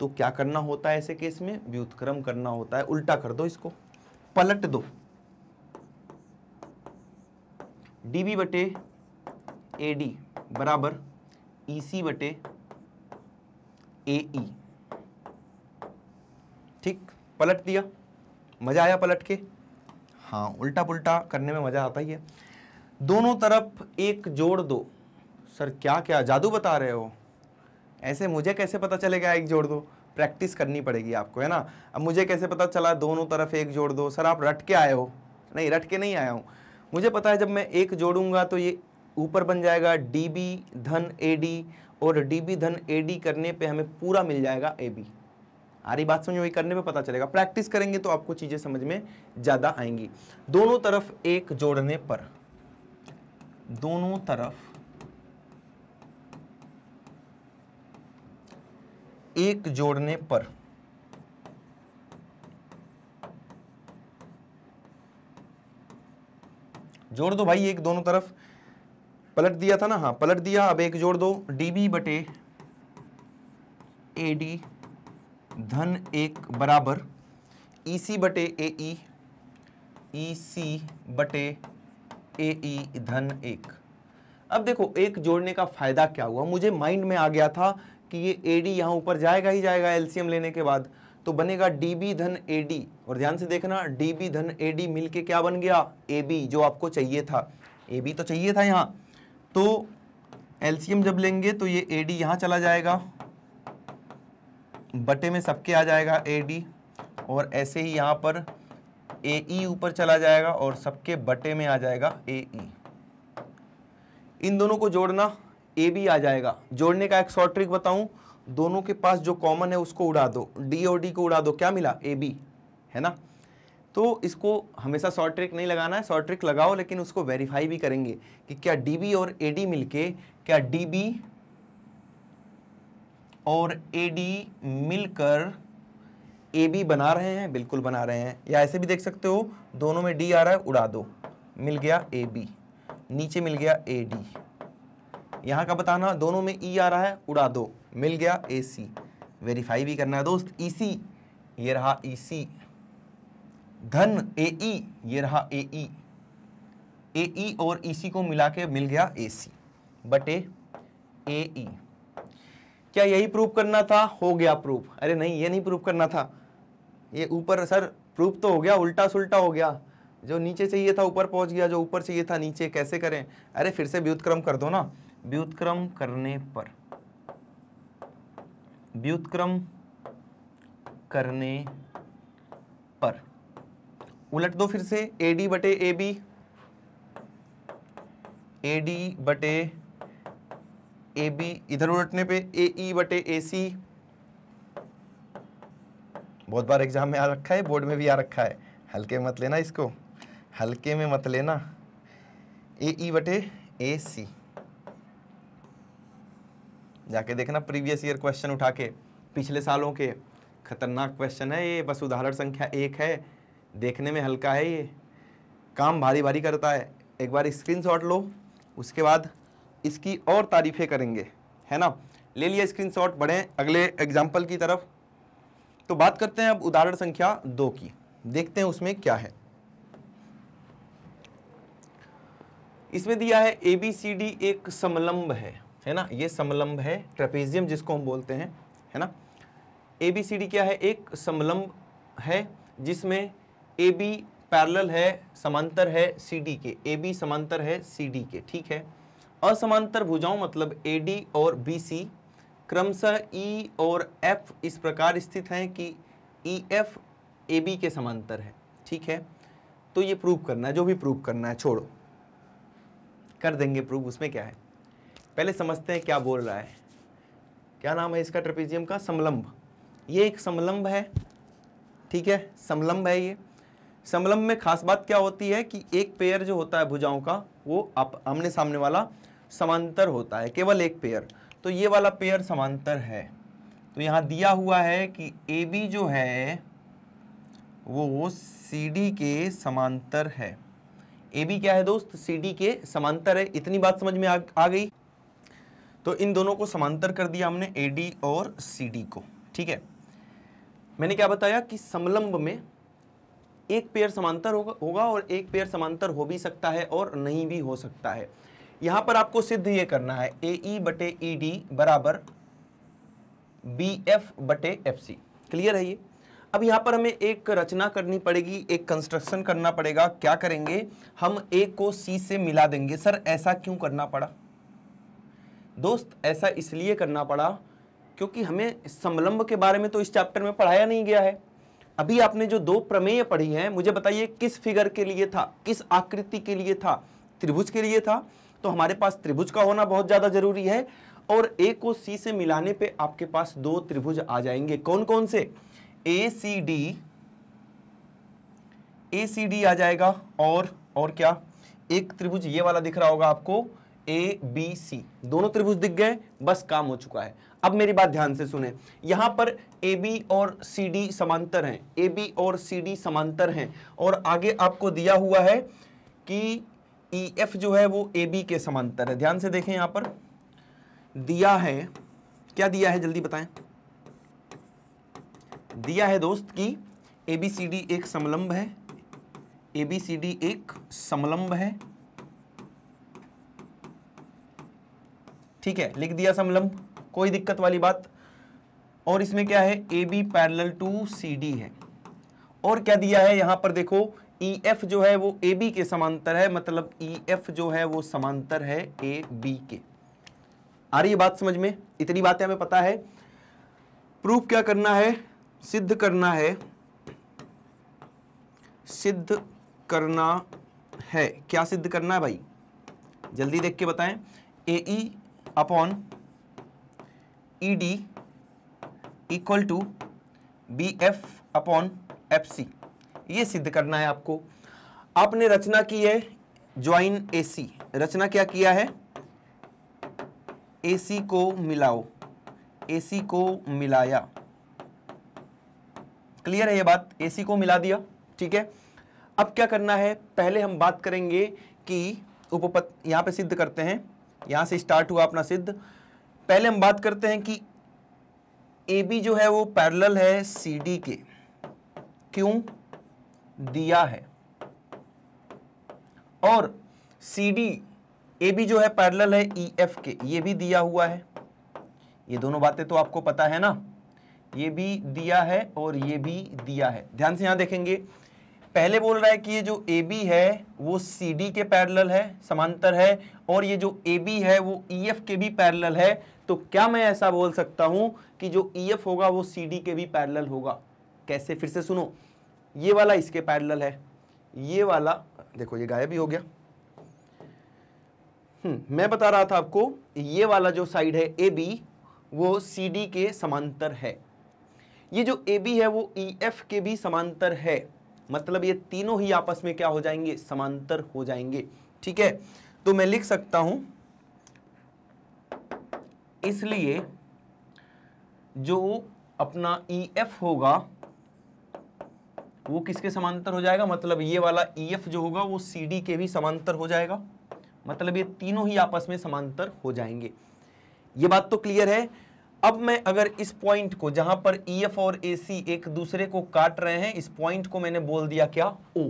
तो क्या करना होता है ऐसे केस में व्युतक्रम करना होता है उल्टा कर दो इसको पलट दो डीबी बटे ए डी बराबर ई e सी बटे ए ई e। ठीक पलट दिया मज़ा आया पलट के हाँ उल्टा पुल्टा करने में मज़ा आता ही है दोनों तरफ एक जोड़ दो सर क्या क्या जादू बता रहे हो ऐसे मुझे कैसे पता चलेगा एक जोड़ दो प्रैक्टिस करनी पड़ेगी आपको है ना अब मुझे कैसे पता चला दोनों तरफ एक जोड़ दो सर आप रट के आए हो नहीं रट के नहीं आया हूँ मुझे पता है जब मैं एक जोड़ूंगा तो ये ऊपर बन जाएगा डी बी धन ए डी और डी बी धन ए डी करने पे हमें पूरा मिल जाएगा ए बी आ रही बात समझ में करने में पता चलेगा प्रैक्टिस करेंगे तो आपको चीज़ें समझ में ज़्यादा आएंगी दोनों तरफ एक जोड़ने पर दोनों तरफ एक जोड़ने पर जोड़ दो भाई एक दोनों तरफ पलट दिया था ना हाँ पलट दिया अब एक जोड़ दो डी बी बटे ए डी धन एक बराबर ई e सी बटे ए ई सी बटे ए ई e धन एक अब देखो एक जोड़ने का फायदा क्या हुआ मुझे माइंड में आ गया था कि ये ए डी यहाँ ऊपर जाएगा ही जाएगा एलसीएम लेने के बाद तो बनेगा डी बी धन ए डी और ध्यान से देखना डी बी धन ए डी मिल के क्या बन गया ए बी जो आपको चाहिए था ए बी तो चाहिए था यहाँ तो एलसीएम जब लेंगे तो ये ए डी यहाँ चला जाएगा बटे में सबके आ जाएगा ए डी और ऐसे ही यहाँ पर ए ई ऊपर चला जाएगा और सबके बटे में आ जाएगा ए ई इन दोनों को जोड़ना ए बी आ जाएगा जोड़ने का एक शॉर्ट ट्रिक बताऊं दोनों के पास जो कॉमन है उसको उड़ा दो डी और डी को उड़ा दो क्या मिला ए बी है ना तो इसको हमेशा शॉर्ट ट्रिक नहीं लगाना है शॉर्ट ट्रिक लगाओ लेकिन उसको वेरीफाई भी करेंगे कि क्या डी बी और ए डी मिलके क्या डी बी और ए डी मिलकर ए बी बना रहे हैं बिल्कुल बना रहे हैं या ऐसे भी देख सकते हो दोनों में डी आ रहा है उड़ा दो मिल गया ए बी नीचे मिल गया ए डी यहाँ का बताना दोनों में ई e आ रहा है उड़ा दो मिल गया ए सी वेरीफाई भी करना है दोस्त ई e सी ये रहा ई e सी धन ए ई e, ये रहा ए ई ए ई और ई सी को मिला के मिल गया ए सी बटे ए ई क्या यही प्रूव करना था हो गया प्रूफ अरे नहीं ये नहीं प्रूफ करना था ये ऊपर सर प्रूफ तो हो गया उल्टा सुल्टा हो गया जो नीचे चाहिए था ऊपर पहुंच गया जो ऊपर चाहिए था नीचे कैसे करें अरे फिर से व्युतक्रम कर दो ना व्युतक्रम करने पर व्युतक्रम करने पर उलट दो फिर से ए डी बटे ए बी ए डी बटे ए बी इधर उलटने पे ए ई बटे ए सी बहुत बार एग्जाम में आ रखा है बोर्ड में भी आ रखा है हल्के मत लेना इसको हल्के में मत लेना ए ई बटे ए सी जाके देखना प्रीवियस ईयर क्वेश्चन उठा के पिछले सालों के खतरनाक क्वेश्चन है ये बस उदाहरण संख्या एक है देखने में हल्का है ये काम भारी भारी करता है एक बार स्क्रीनशॉट लो उसके बाद इसकी और तारीफ़ें करेंगे है ना ले लिया स्क्रीनशॉट बढ़ें अगले एग्जाम्पल की तरफ तो बात करते हैं अब उदाहरण संख्या दो की देखते हैं उसमें क्या है इसमें दिया है ए बी सी डी एक समलंब है है ना ये समलंब है ट्रेपेजियम जिसको हम बोलते हैं है ना ए बी सी डी क्या है एक समलंब है जिसमें ए बी पैरल है समांतर है सी डी के ए बी समांतर है सी डी के ठीक है असमांतर भुजाओं मतलब ए डी और बी सी क्रमशः ई e और एफ इस प्रकार स्थित हैं कि ई एफ ए बी के समांतर है ठीक है तो ये प्रूव करना है जो भी प्रूव करना है छोड़ो कर देंगे प्रूव उसमें क्या है पहले समझते हैं क्या बोल रहा है क्या नाम है इसका ट्रपीजियम का समलंब ये एक समलंब है ठीक है समलंब है ये समलंब में खास बात क्या होती है कि एक पेयर जो होता है भुजाओं का वो आप आमने सामने वाला समांतर होता है केवल एक पेयर तो ये वाला पेयर समांतर है तो यहां दिया हुआ है कि ए बी जो है वो सी डी के समांतर है ए बी क्या है दोस्त सी डी के समांतर है इतनी बात समझ में आ, आ गई तो इन दोनों को समांतर कर दिया हमने ए डी और सी डी को ठीक है मैंने क्या बताया कि समलंब में एक पेयर समांतर होगा होगा और एक पेयर समांतर हो भी सकता है और नहीं भी हो सकता है यहां पर आपको सिद्ध ये करना है ए ई e बटे ई e डी बराबर बी एफ बटे एफ सी क्लियर है ये अब यहां पर हमें एक रचना करनी पड़ेगी एक कंस्ट्रक्शन करना पड़ेगा क्या करेंगे हम ए को सी से मिला देंगे सर ऐसा क्यों करना पड़ा दोस्त ऐसा इसलिए करना पड़ा क्योंकि हमें समलंब के बारे में तो इस चैप्टर में पढ़ाया नहीं गया है अभी आपने जो दो प्रमेय पढ़ी हैं मुझे बताइए किस फिगर के लिए था किस आकृति के लिए था त्रिभुज के लिए था तो हमारे पास त्रिभुज का होना बहुत ज़्यादा जरूरी है और ए को सी से मिलाने पे आपके पास दो त्रिभुज आ जाएंगे कौन कौन से ए C D A C D आ जाएगा और और क्या एक त्रिभुज ये वाला दिख रहा होगा आपको ए बी सी दोनों त्रिभुज दिख गए बस काम हो चुका है अब मेरी बात ध्यान से सुने यहां पर ए बी और सी डी समांतर हैं ए बी और सी डी समांतर हैं और आगे आपको दिया हुआ है कि ई e एफ जो है वो ए बी के समांतर है ध्यान से देखें यहां पर दिया है क्या दिया है जल्दी बताएं दिया है दोस्त की ए बी सी डी एक समलंब है ए बी सी डी एक समलंब है ठीक है लिख दिया समलंब कोई दिक्कत वाली बात और इसमें क्या है A B parallel to C D है और क्या दिया है यहां पर देखो ई e एफ जो है वो ए बी के समांतर है मतलब ई e एफ जो है वो समांतर है ए बी के आ रही है बात समझ में इतनी बातें हमें पता है प्रूफ क्या करना है सिद्ध करना है सिद्ध करना है क्या सिद्ध करना है भाई जल्दी देख के बताएं A E upon E D equal to B F upon F C ये सिद्ध करना है आपको आपने रचना की है ज्वाइन एसी रचना क्या किया है एसी को मिलाओ एसी को मिलाया क्लियर है ये बात एसी को मिला दिया ठीक है अब क्या करना है पहले हम बात करेंगे कि उपपत यहां पे सिद्ध करते हैं यहां से स्टार्ट हुआ अपना सिद्ध पहले हम बात करते हैं कि ए बी जो है वो पैरल है सी डी के क्यों दिया है और सी डी ए बी जो है पैरेलल है ई एफ के ये भी दिया हुआ है ये दोनों बातें तो आपको पता है ना ये भी दिया है और ये भी दिया है ध्यान से यहां देखेंगे पहले बोल रहा है कि ये जो ए बी है वो सी डी के पैरेलल है समांतर है और ये जो ए बी है वो ई एफ के भी पैरेलल है तो क्या मैं ऐसा बोल सकता हूं कि जो ई e एफ होगा वो सी डी के भी पैरेलल होगा कैसे फिर से सुनो ये वाला इसके पैरेलल है ये वाला देखो ये गायब ही हो गया हम्म, मैं बता रहा था आपको ये वाला जो साइड है ए बी वो सी डी के समांतर है ये जो ए बी है वो ई e एफ के भी समांतर है मतलब ये तीनों ही आपस में क्या हो जाएंगे समांतर हो जाएंगे ठीक है तो मैं लिख सकता हूं इसलिए जो अपना ई e एफ होगा वो किसके समांतर हो जाएगा मतलब ये वाला ई e एफ जो होगा वो सी डी के भी समांतर हो जाएगा मतलब ये तीनों ही आपस में समांतर हो जाएंगे ये बात तो क्लियर है अब मैं अगर इस पॉइंट को जहां पर ई e और ए एक दूसरे को काट रहे हैं इस पॉइंट को मैंने बोल दिया क्या ओ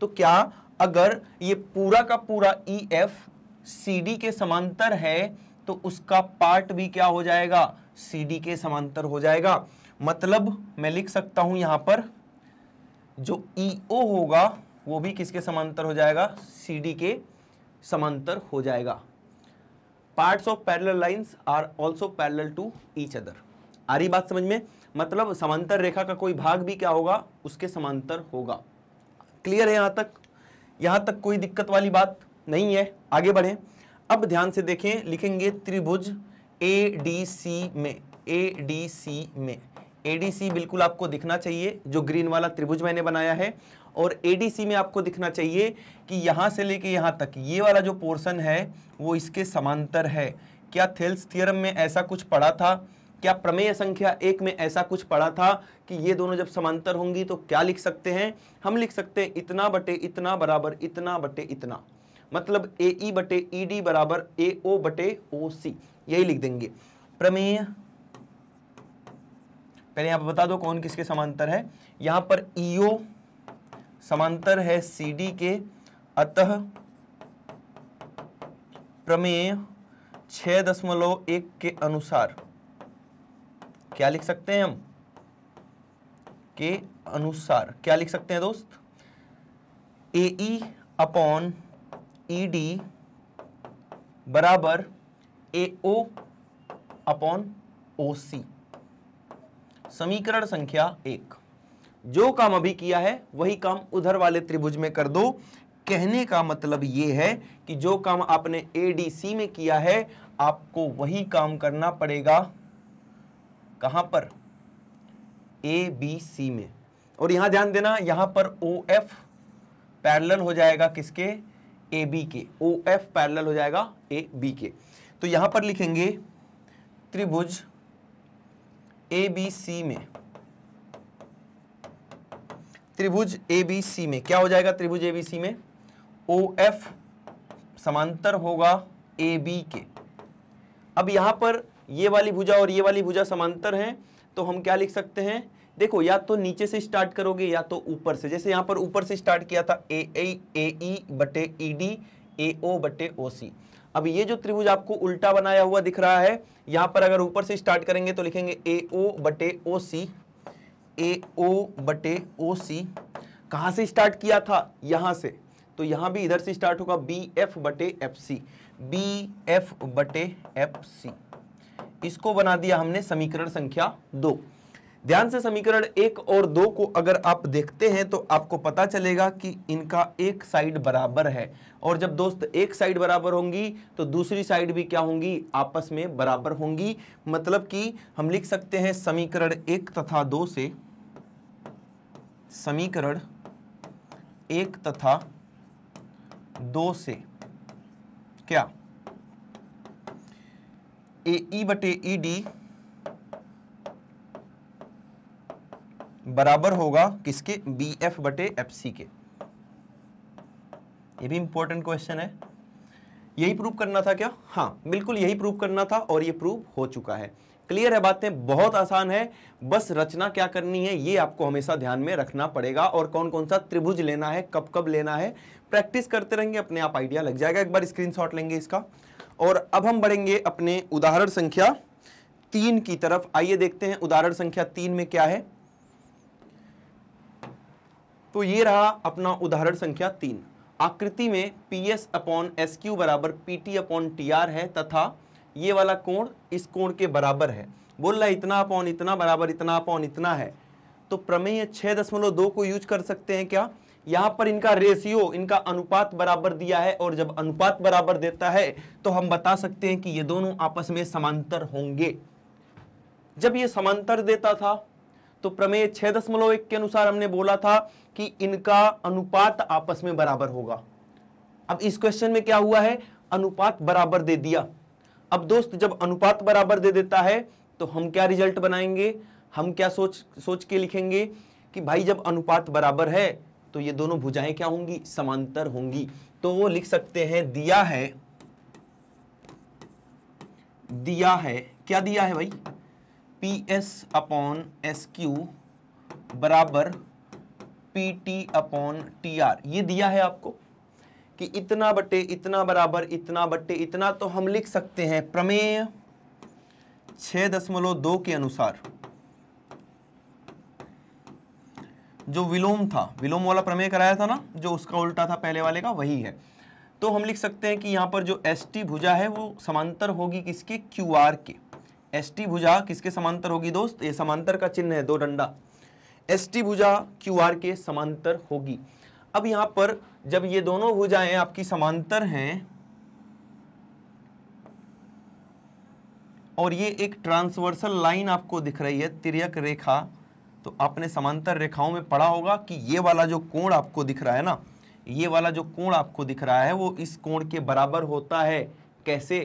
तो क्या अगर ये पूरा का पूरा ई एफ सी डी के समांतर है तो उसका पार्ट भी क्या हो जाएगा सी डी के समांतर हो जाएगा मतलब मैं लिख सकता हूं यहां पर जो ई e ओ होगा वो भी किसके समांतर हो जाएगा सी डी के समांतर हो जाएगा parts of parallel lines are also parallel to each other आ रही बात समझ में मतलब समांतर रेखा का कोई भाग भी क्या होगा उसके समांतर होगा क्लियर है यहां तक यहां तक कोई दिक्कत वाली बात नहीं है आगे बढ़ें अब ध्यान से देखें लिखेंगे त्रिभुज ए डी सी में ए डी सी में एडीसी बिल्कुल आपको दिखना चाहिए जो ग्रीन वाला त्रिभुज मैंने बनाया है और एडीसी में आपको दिखना चाहिए कि यहाँ से लेके यहाँ तक ये वाला जो पोर्शन है वो इसके समांतर है क्या थेल्स थियरम में ऐसा कुछ पढ़ा था क्या प्रमेय संख्या एक में ऐसा कुछ पढ़ा था कि ये दोनों जब समांतर होंगी तो क्या लिख सकते हैं हम लिख सकते हैं इतना बटे इतना बराबर इतना बटे इतना मतलब ए ई e बटे ई e डी बराबर ए ओ बटे ओ सी यही लिख देंगे प्रमेय पहले यहां पर बता दो कौन किसके समांतर है यहां पर ईओ e समांतर है सीडी के अतः प्रमेय छह दशमलव एक के अनुसार क्या लिख सकते हैं हम के अनुसार क्या लिख सकते हैं दोस्त ए अपॉन ई बराबर ए ओ अपॉन ओ सी समीकरण संख्या एक जो काम अभी किया है वही काम उधर वाले त्रिभुज में कर दो कहने का मतलब यह है कि जो काम आपने एडीसी में किया है आपको वही काम करना पड़ेगा कहां पर ए बी सी में और यहां ध्यान देना यहां पर ओ एफ पैरल हो जाएगा किसके ए बी के ओ एफ पैरल हो जाएगा ए बी के तो यहां पर लिखेंगे त्रिभुज ए बी सी में त्रिभुज ए बी सी में क्या हो जाएगा त्रिभुज ए बी सी में ओ एफ समांतर होगा ए बी के अब यहां पर ये वाली भुजा और ये वाली भुजा समांतर हैं तो हम क्या लिख सकते हैं देखो या तो नीचे से स्टार्ट करोगे या तो ऊपर से जैसे यहां पर ऊपर से स्टार्ट किया था ए ए ए ई बटे ई डी ए ओ बटे ओ सी अब ये जो त्रिभुज आपको उल्टा बनाया हुआ दिख रहा है यहां पर अगर ऊपर से स्टार्ट करेंगे तो लिखेंगे ए ओ बटे ओ सी ए ओ बटे ओ सी कहां से स्टार्ट किया था यहां से तो यहां भी इधर से स्टार्ट होगा बी एफ बटे एफ सी बी एफ बटे एफ सी इसको बना दिया हमने समीकरण संख्या दो ध्यान से समीकरण एक और दो को अगर आप देखते हैं तो आपको पता चलेगा कि इनका एक साइड बराबर है और जब दोस्त एक साइड बराबर होंगी तो दूसरी साइड भी क्या होंगी आपस में बराबर होंगी मतलब कि हम लिख सकते हैं समीकरण एक तथा दो से समीकरण एक तथा दो से क्या ए बटे ई डी बराबर होगा किसके बी एफ बटे एफ सी के ये भी इंपॉर्टेंट क्वेश्चन है यही प्रूव करना था क्या हाँ बिल्कुल यही प्रूफ करना था और ये प्रूव हो चुका है क्लियर है बातें बहुत आसान है बस रचना क्या करनी है ये आपको हमेशा ध्यान में रखना पड़ेगा और कौन कौन सा त्रिभुज लेना है कब कब लेना है प्रैक्टिस करते रहेंगे अपने आप आइडिया लग जाएगा एक बार शॉट लेंगे इसका और अब हम बढ़ेंगे अपने उदाहरण संख्या तीन की तरफ आइए देखते हैं उदाहरण संख्या तीन में क्या है तो ये रहा अपना उदाहरण संख्या तीन आकृति में P S upon S Q बराबर P T upon T R है तथा ये वाला कोण इस कोण के बराबर है बोल रहा है इतना अपॉन इतना बराबर इतना अपॉन इतना है तो प्रमेय छः दशमलव दो को यूज कर सकते हैं क्या यहाँ पर इनका रेशियो इनका अनुपात बराबर दिया है और जब अनुपात बराबर देता है तो हम बता सकते हैं कि ये दोनों आपस में समांतर होंगे जब ये समांतर देता था तो प्रमेय छः दशमलव एक के अनुसार हमने बोला था कि इनका अनुपात आपस में बराबर होगा अब इस क्वेश्चन में क्या हुआ है अनुपात बराबर दे दिया अब दोस्त जब अनुपात बराबर दे देता है तो हम क्या रिजल्ट बनाएंगे हम क्या सोच सोच के लिखेंगे कि भाई जब अनुपात बराबर है तो ये दोनों भुजाएं क्या होंगी समांतर होंगी तो वो लिख सकते हैं दिया है दिया है क्या दिया है भाई P S upon S Q बराबर P T upon T R ये दिया है आपको कि इतना बटे इतना बराबर इतना बटे इतना तो हम लिख सकते हैं प्रमेय छः दशमलव दो के अनुसार जो विलोम था विलोम वाला प्रमेय कराया था ना जो उसका उल्टा था पहले वाले का वही है तो हम लिख सकते हैं कि यहां पर जो एस टी भुजा है वो समांतर होगी किसके क्यू आर के एस टी भुजा किसके समांतर होगी दोस्त ये समांतर का चिन्ह है दो डंडा एस टी भुजा क्यू आर के समांतर होगी अब यहां पर जब ये दोनों भुजाएं आपकी समांतर हैं और ये एक ट्रांसवर्सल लाइन आपको दिख रही है तिरक रेखा तो आपने समांतर रेखाओं में पढ़ा होगा कि ये वाला जो कोण आपको दिख रहा है ना ये वाला जो कोण आपको दिख रहा है वो इस कोण के बराबर होता है कैसे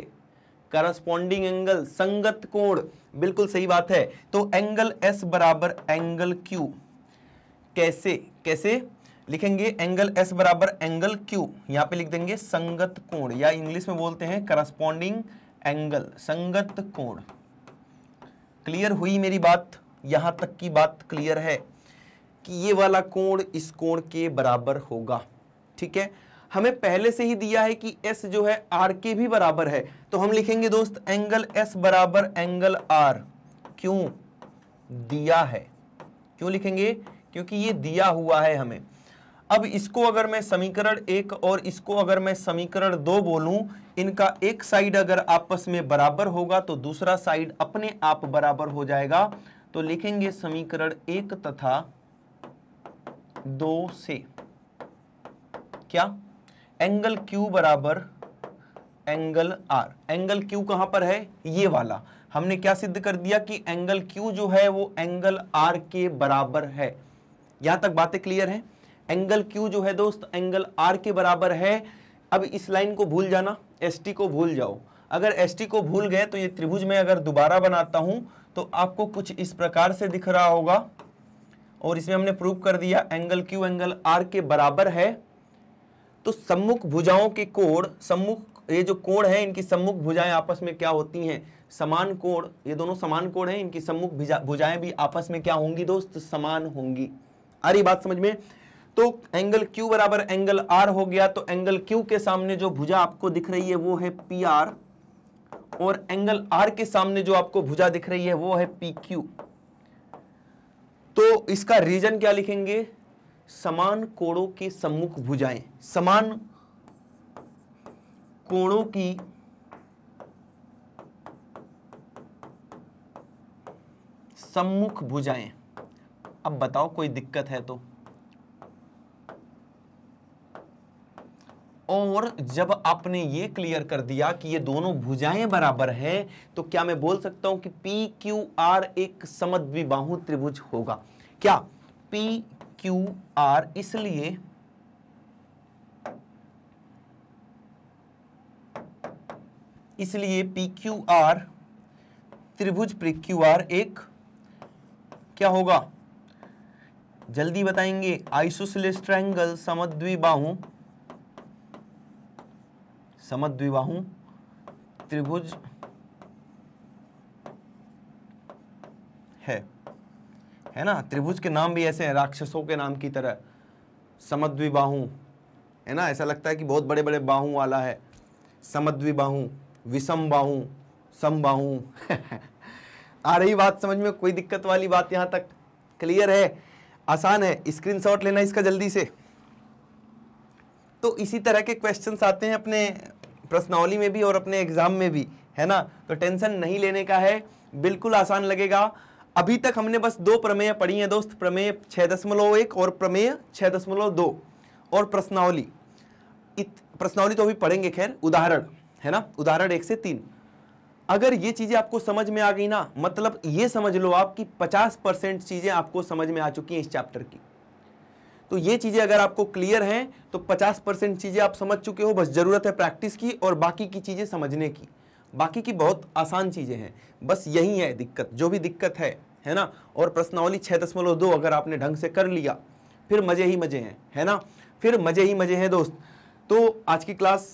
करस्पॉन्डिंग एंगल संगत कोण बिल्कुल सही बात है तो एंगल एस बराबर एंगल क्यू कैसे कैसे लिखेंगे एंगल एस बराबर एंगल क्यू यहां पे लिख देंगे संगत कोण या इंग्लिश में बोलते हैं करस्पॉन्डिंग एंगल संगत कोण क्लियर हुई मेरी बात यहां तक की बात क्लियर है कि ये वाला कोण इस कोण के बराबर होगा ठीक है हमें पहले से ही दिया है कि एस जो है आर के भी बराबर है तो हम लिखेंगे दोस्त एंगल एस बराबर एंगल आर क्यों दिया है क्यों लिखेंगे क्योंकि ये दिया हुआ है हमें अब इसको अगर मैं समीकरण एक और इसको अगर मैं समीकरण दो बोलूं इनका एक साइड अगर आपस में बराबर होगा तो दूसरा साइड अपने आप बराबर हो जाएगा तो लिखेंगे समीकरण एक तथा दो से क्या एंगल क्यू बराबर एंगल आर एंगल क्यू कहां पर है ये वाला हमने क्या सिद्ध कर दिया कि एंगल क्यू जो है वो एंगल आर के बराबर है यहां तक बातें क्लियर हैं एंगल क्यू जो है दोस्त एंगल आर के बराबर है अब इस लाइन को भूल जाना एस को भूल जाओ अगर एस को भूल गए तो ये त्रिभुज में अगर दोबारा बनाता हूं तो आपको कुछ इस प्रकार से दिख रहा होगा और इसमें हमने प्रूव कर दिया एंगल क्यू एंगल आर के बराबर है तो सम्मुख भुजाओं के कोण सम्मुख ये जो कोण है इनकी सम्मुख भुजाएं आपस में क्या होती हैं समान कोण ये दोनों समान कोण है इनकी सम्मुख भुजाएं भी आपस में क्या होंगी दोस्त समान होंगी आ रही बात समझ में तो एंगल Q बराबर एंगल R हो गया तो एंगल Q के सामने जो भुजा आपको दिख रही है वो है पी आर और एंगल R के सामने जो आपको भुजा दिख रही है वो है पी क्यू तो इसका रीजन क्या लिखेंगे समान कोणों के सम्मुख भुजाएं समान कोणों की सम्मुख भुजाएं अब बताओ कोई दिक्कत है तो और जब आपने ये क्लियर कर दिया कि ये दोनों भुजाएं बराबर है तो क्या मैं बोल सकता हूं कि पी क्यू आर एक समद्विबाहु त्रिभुज होगा क्या पी क्यू आर इसलिए इसलिए पी क्यू आर त्रिभुज पी क्यू आर एक क्या होगा जल्दी बताएंगे आइसोसिले ट्रायंगल समद्विबाहु समद्विबाहु त्रिभुज है है ना त्रिभुज के नाम भी ऐसे हैं राक्षसों के नाम की तरह समद्वी बाहू है ना ऐसा लगता है कि बहुत बड़े बड़े बाहू वाला है समद्वी बाहू विषम बाहू सम बाहू [LAUGHS] आ रही बात समझ में कोई दिक्कत वाली बात यहाँ तक क्लियर है आसान है स्क्रीनशॉट लेना इसका जल्दी से तो इसी तरह के क्वेश्चंस आते हैं अपने प्रश्नावली में भी और अपने एग्जाम में भी है ना तो टेंशन नहीं लेने का है बिल्कुल आसान लगेगा अभी तक हमने बस दो प्रमेय पढ़ी हैं दोस्त प्रमेय छः दशमलव एक और प्रमेय छः दशमलव दो और प्रश्नावली प्रश्नावली तो अभी पढ़ेंगे खैर उदाहरण है ना उदाहरण एक से तीन अगर ये चीज़ें आपको समझ में आ गई ना मतलब ये समझ लो आप कि परसेंट चीज़ें आपको समझ में आ चुकी हैं इस चैप्टर की तो ये चीज़ें अगर आपको क्लियर हैं तो 50 परसेंट चीज़ें आप समझ चुके हो बस ज़रूरत है प्रैक्टिस की और बाकी की चीज़ें समझने की बाकी की बहुत आसान चीज़ें हैं बस यही है दिक्कत जो भी दिक्कत है है ना और प्रश्नावली छः दशमलव दो अगर आपने ढंग से कर लिया फिर मज़े ही मज़े हैं है ना फिर मज़े ही मज़े हैं दोस्त तो आज की क्लास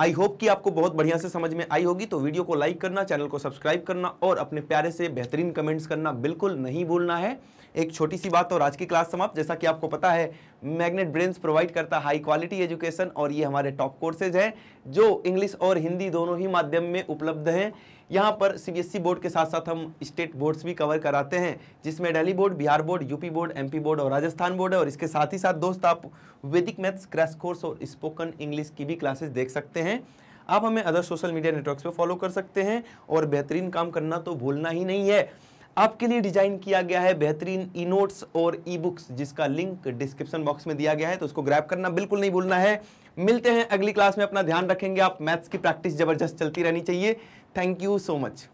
आई होप कि आपको बहुत बढ़िया से समझ में आई होगी तो वीडियो को लाइक करना चैनल को सब्सक्राइब करना और अपने प्यारे से बेहतरीन कमेंट्स करना बिल्कुल नहीं भूलना है एक छोटी सी बात और तो आज की क्लास समाप्त जैसा कि आपको पता है मैग्नेट ब्रेन्स प्रोवाइड करता हाई क्वालिटी एजुकेशन और ये हमारे टॉप कोर्सेज हैं जो इंग्लिश और हिंदी दोनों ही माध्यम में उपलब्ध हैं यहाँ पर सीबीएसई बोर्ड e के साथ साथ हम स्टेट बोर्ड्स भी कवर कराते हैं जिसमें डेली board Bihar board UP board MP board और राजस्थान बोर्ड है और इसके साथ ही साथ दोस्त आप वैदिक मैथ्स क्रैश कोर्स और स्पोकन इंग्लिश की भी क्लासेस देख सकते हैं आप हमें अदर सोशल मीडिया नेटवर्क्स पर फॉलो कर सकते हैं और बेहतरीन काम करना तो भूलना ही नहीं है आपके लिए डिजाइन किया गया है बेहतरीन ई नोट्स और ई बुक्स जिसका लिंक डिस्क्रिप्शन बॉक्स में दिया गया है तो उसको ग्रैप करना बिल्कुल नहीं भूलना है मिलते हैं अगली क्लास में अपना ध्यान रखेंगे आप मैथ्स की प्रैक्टिस जबरदस्त चलती रहनी चाहिए थैंक यू सो मच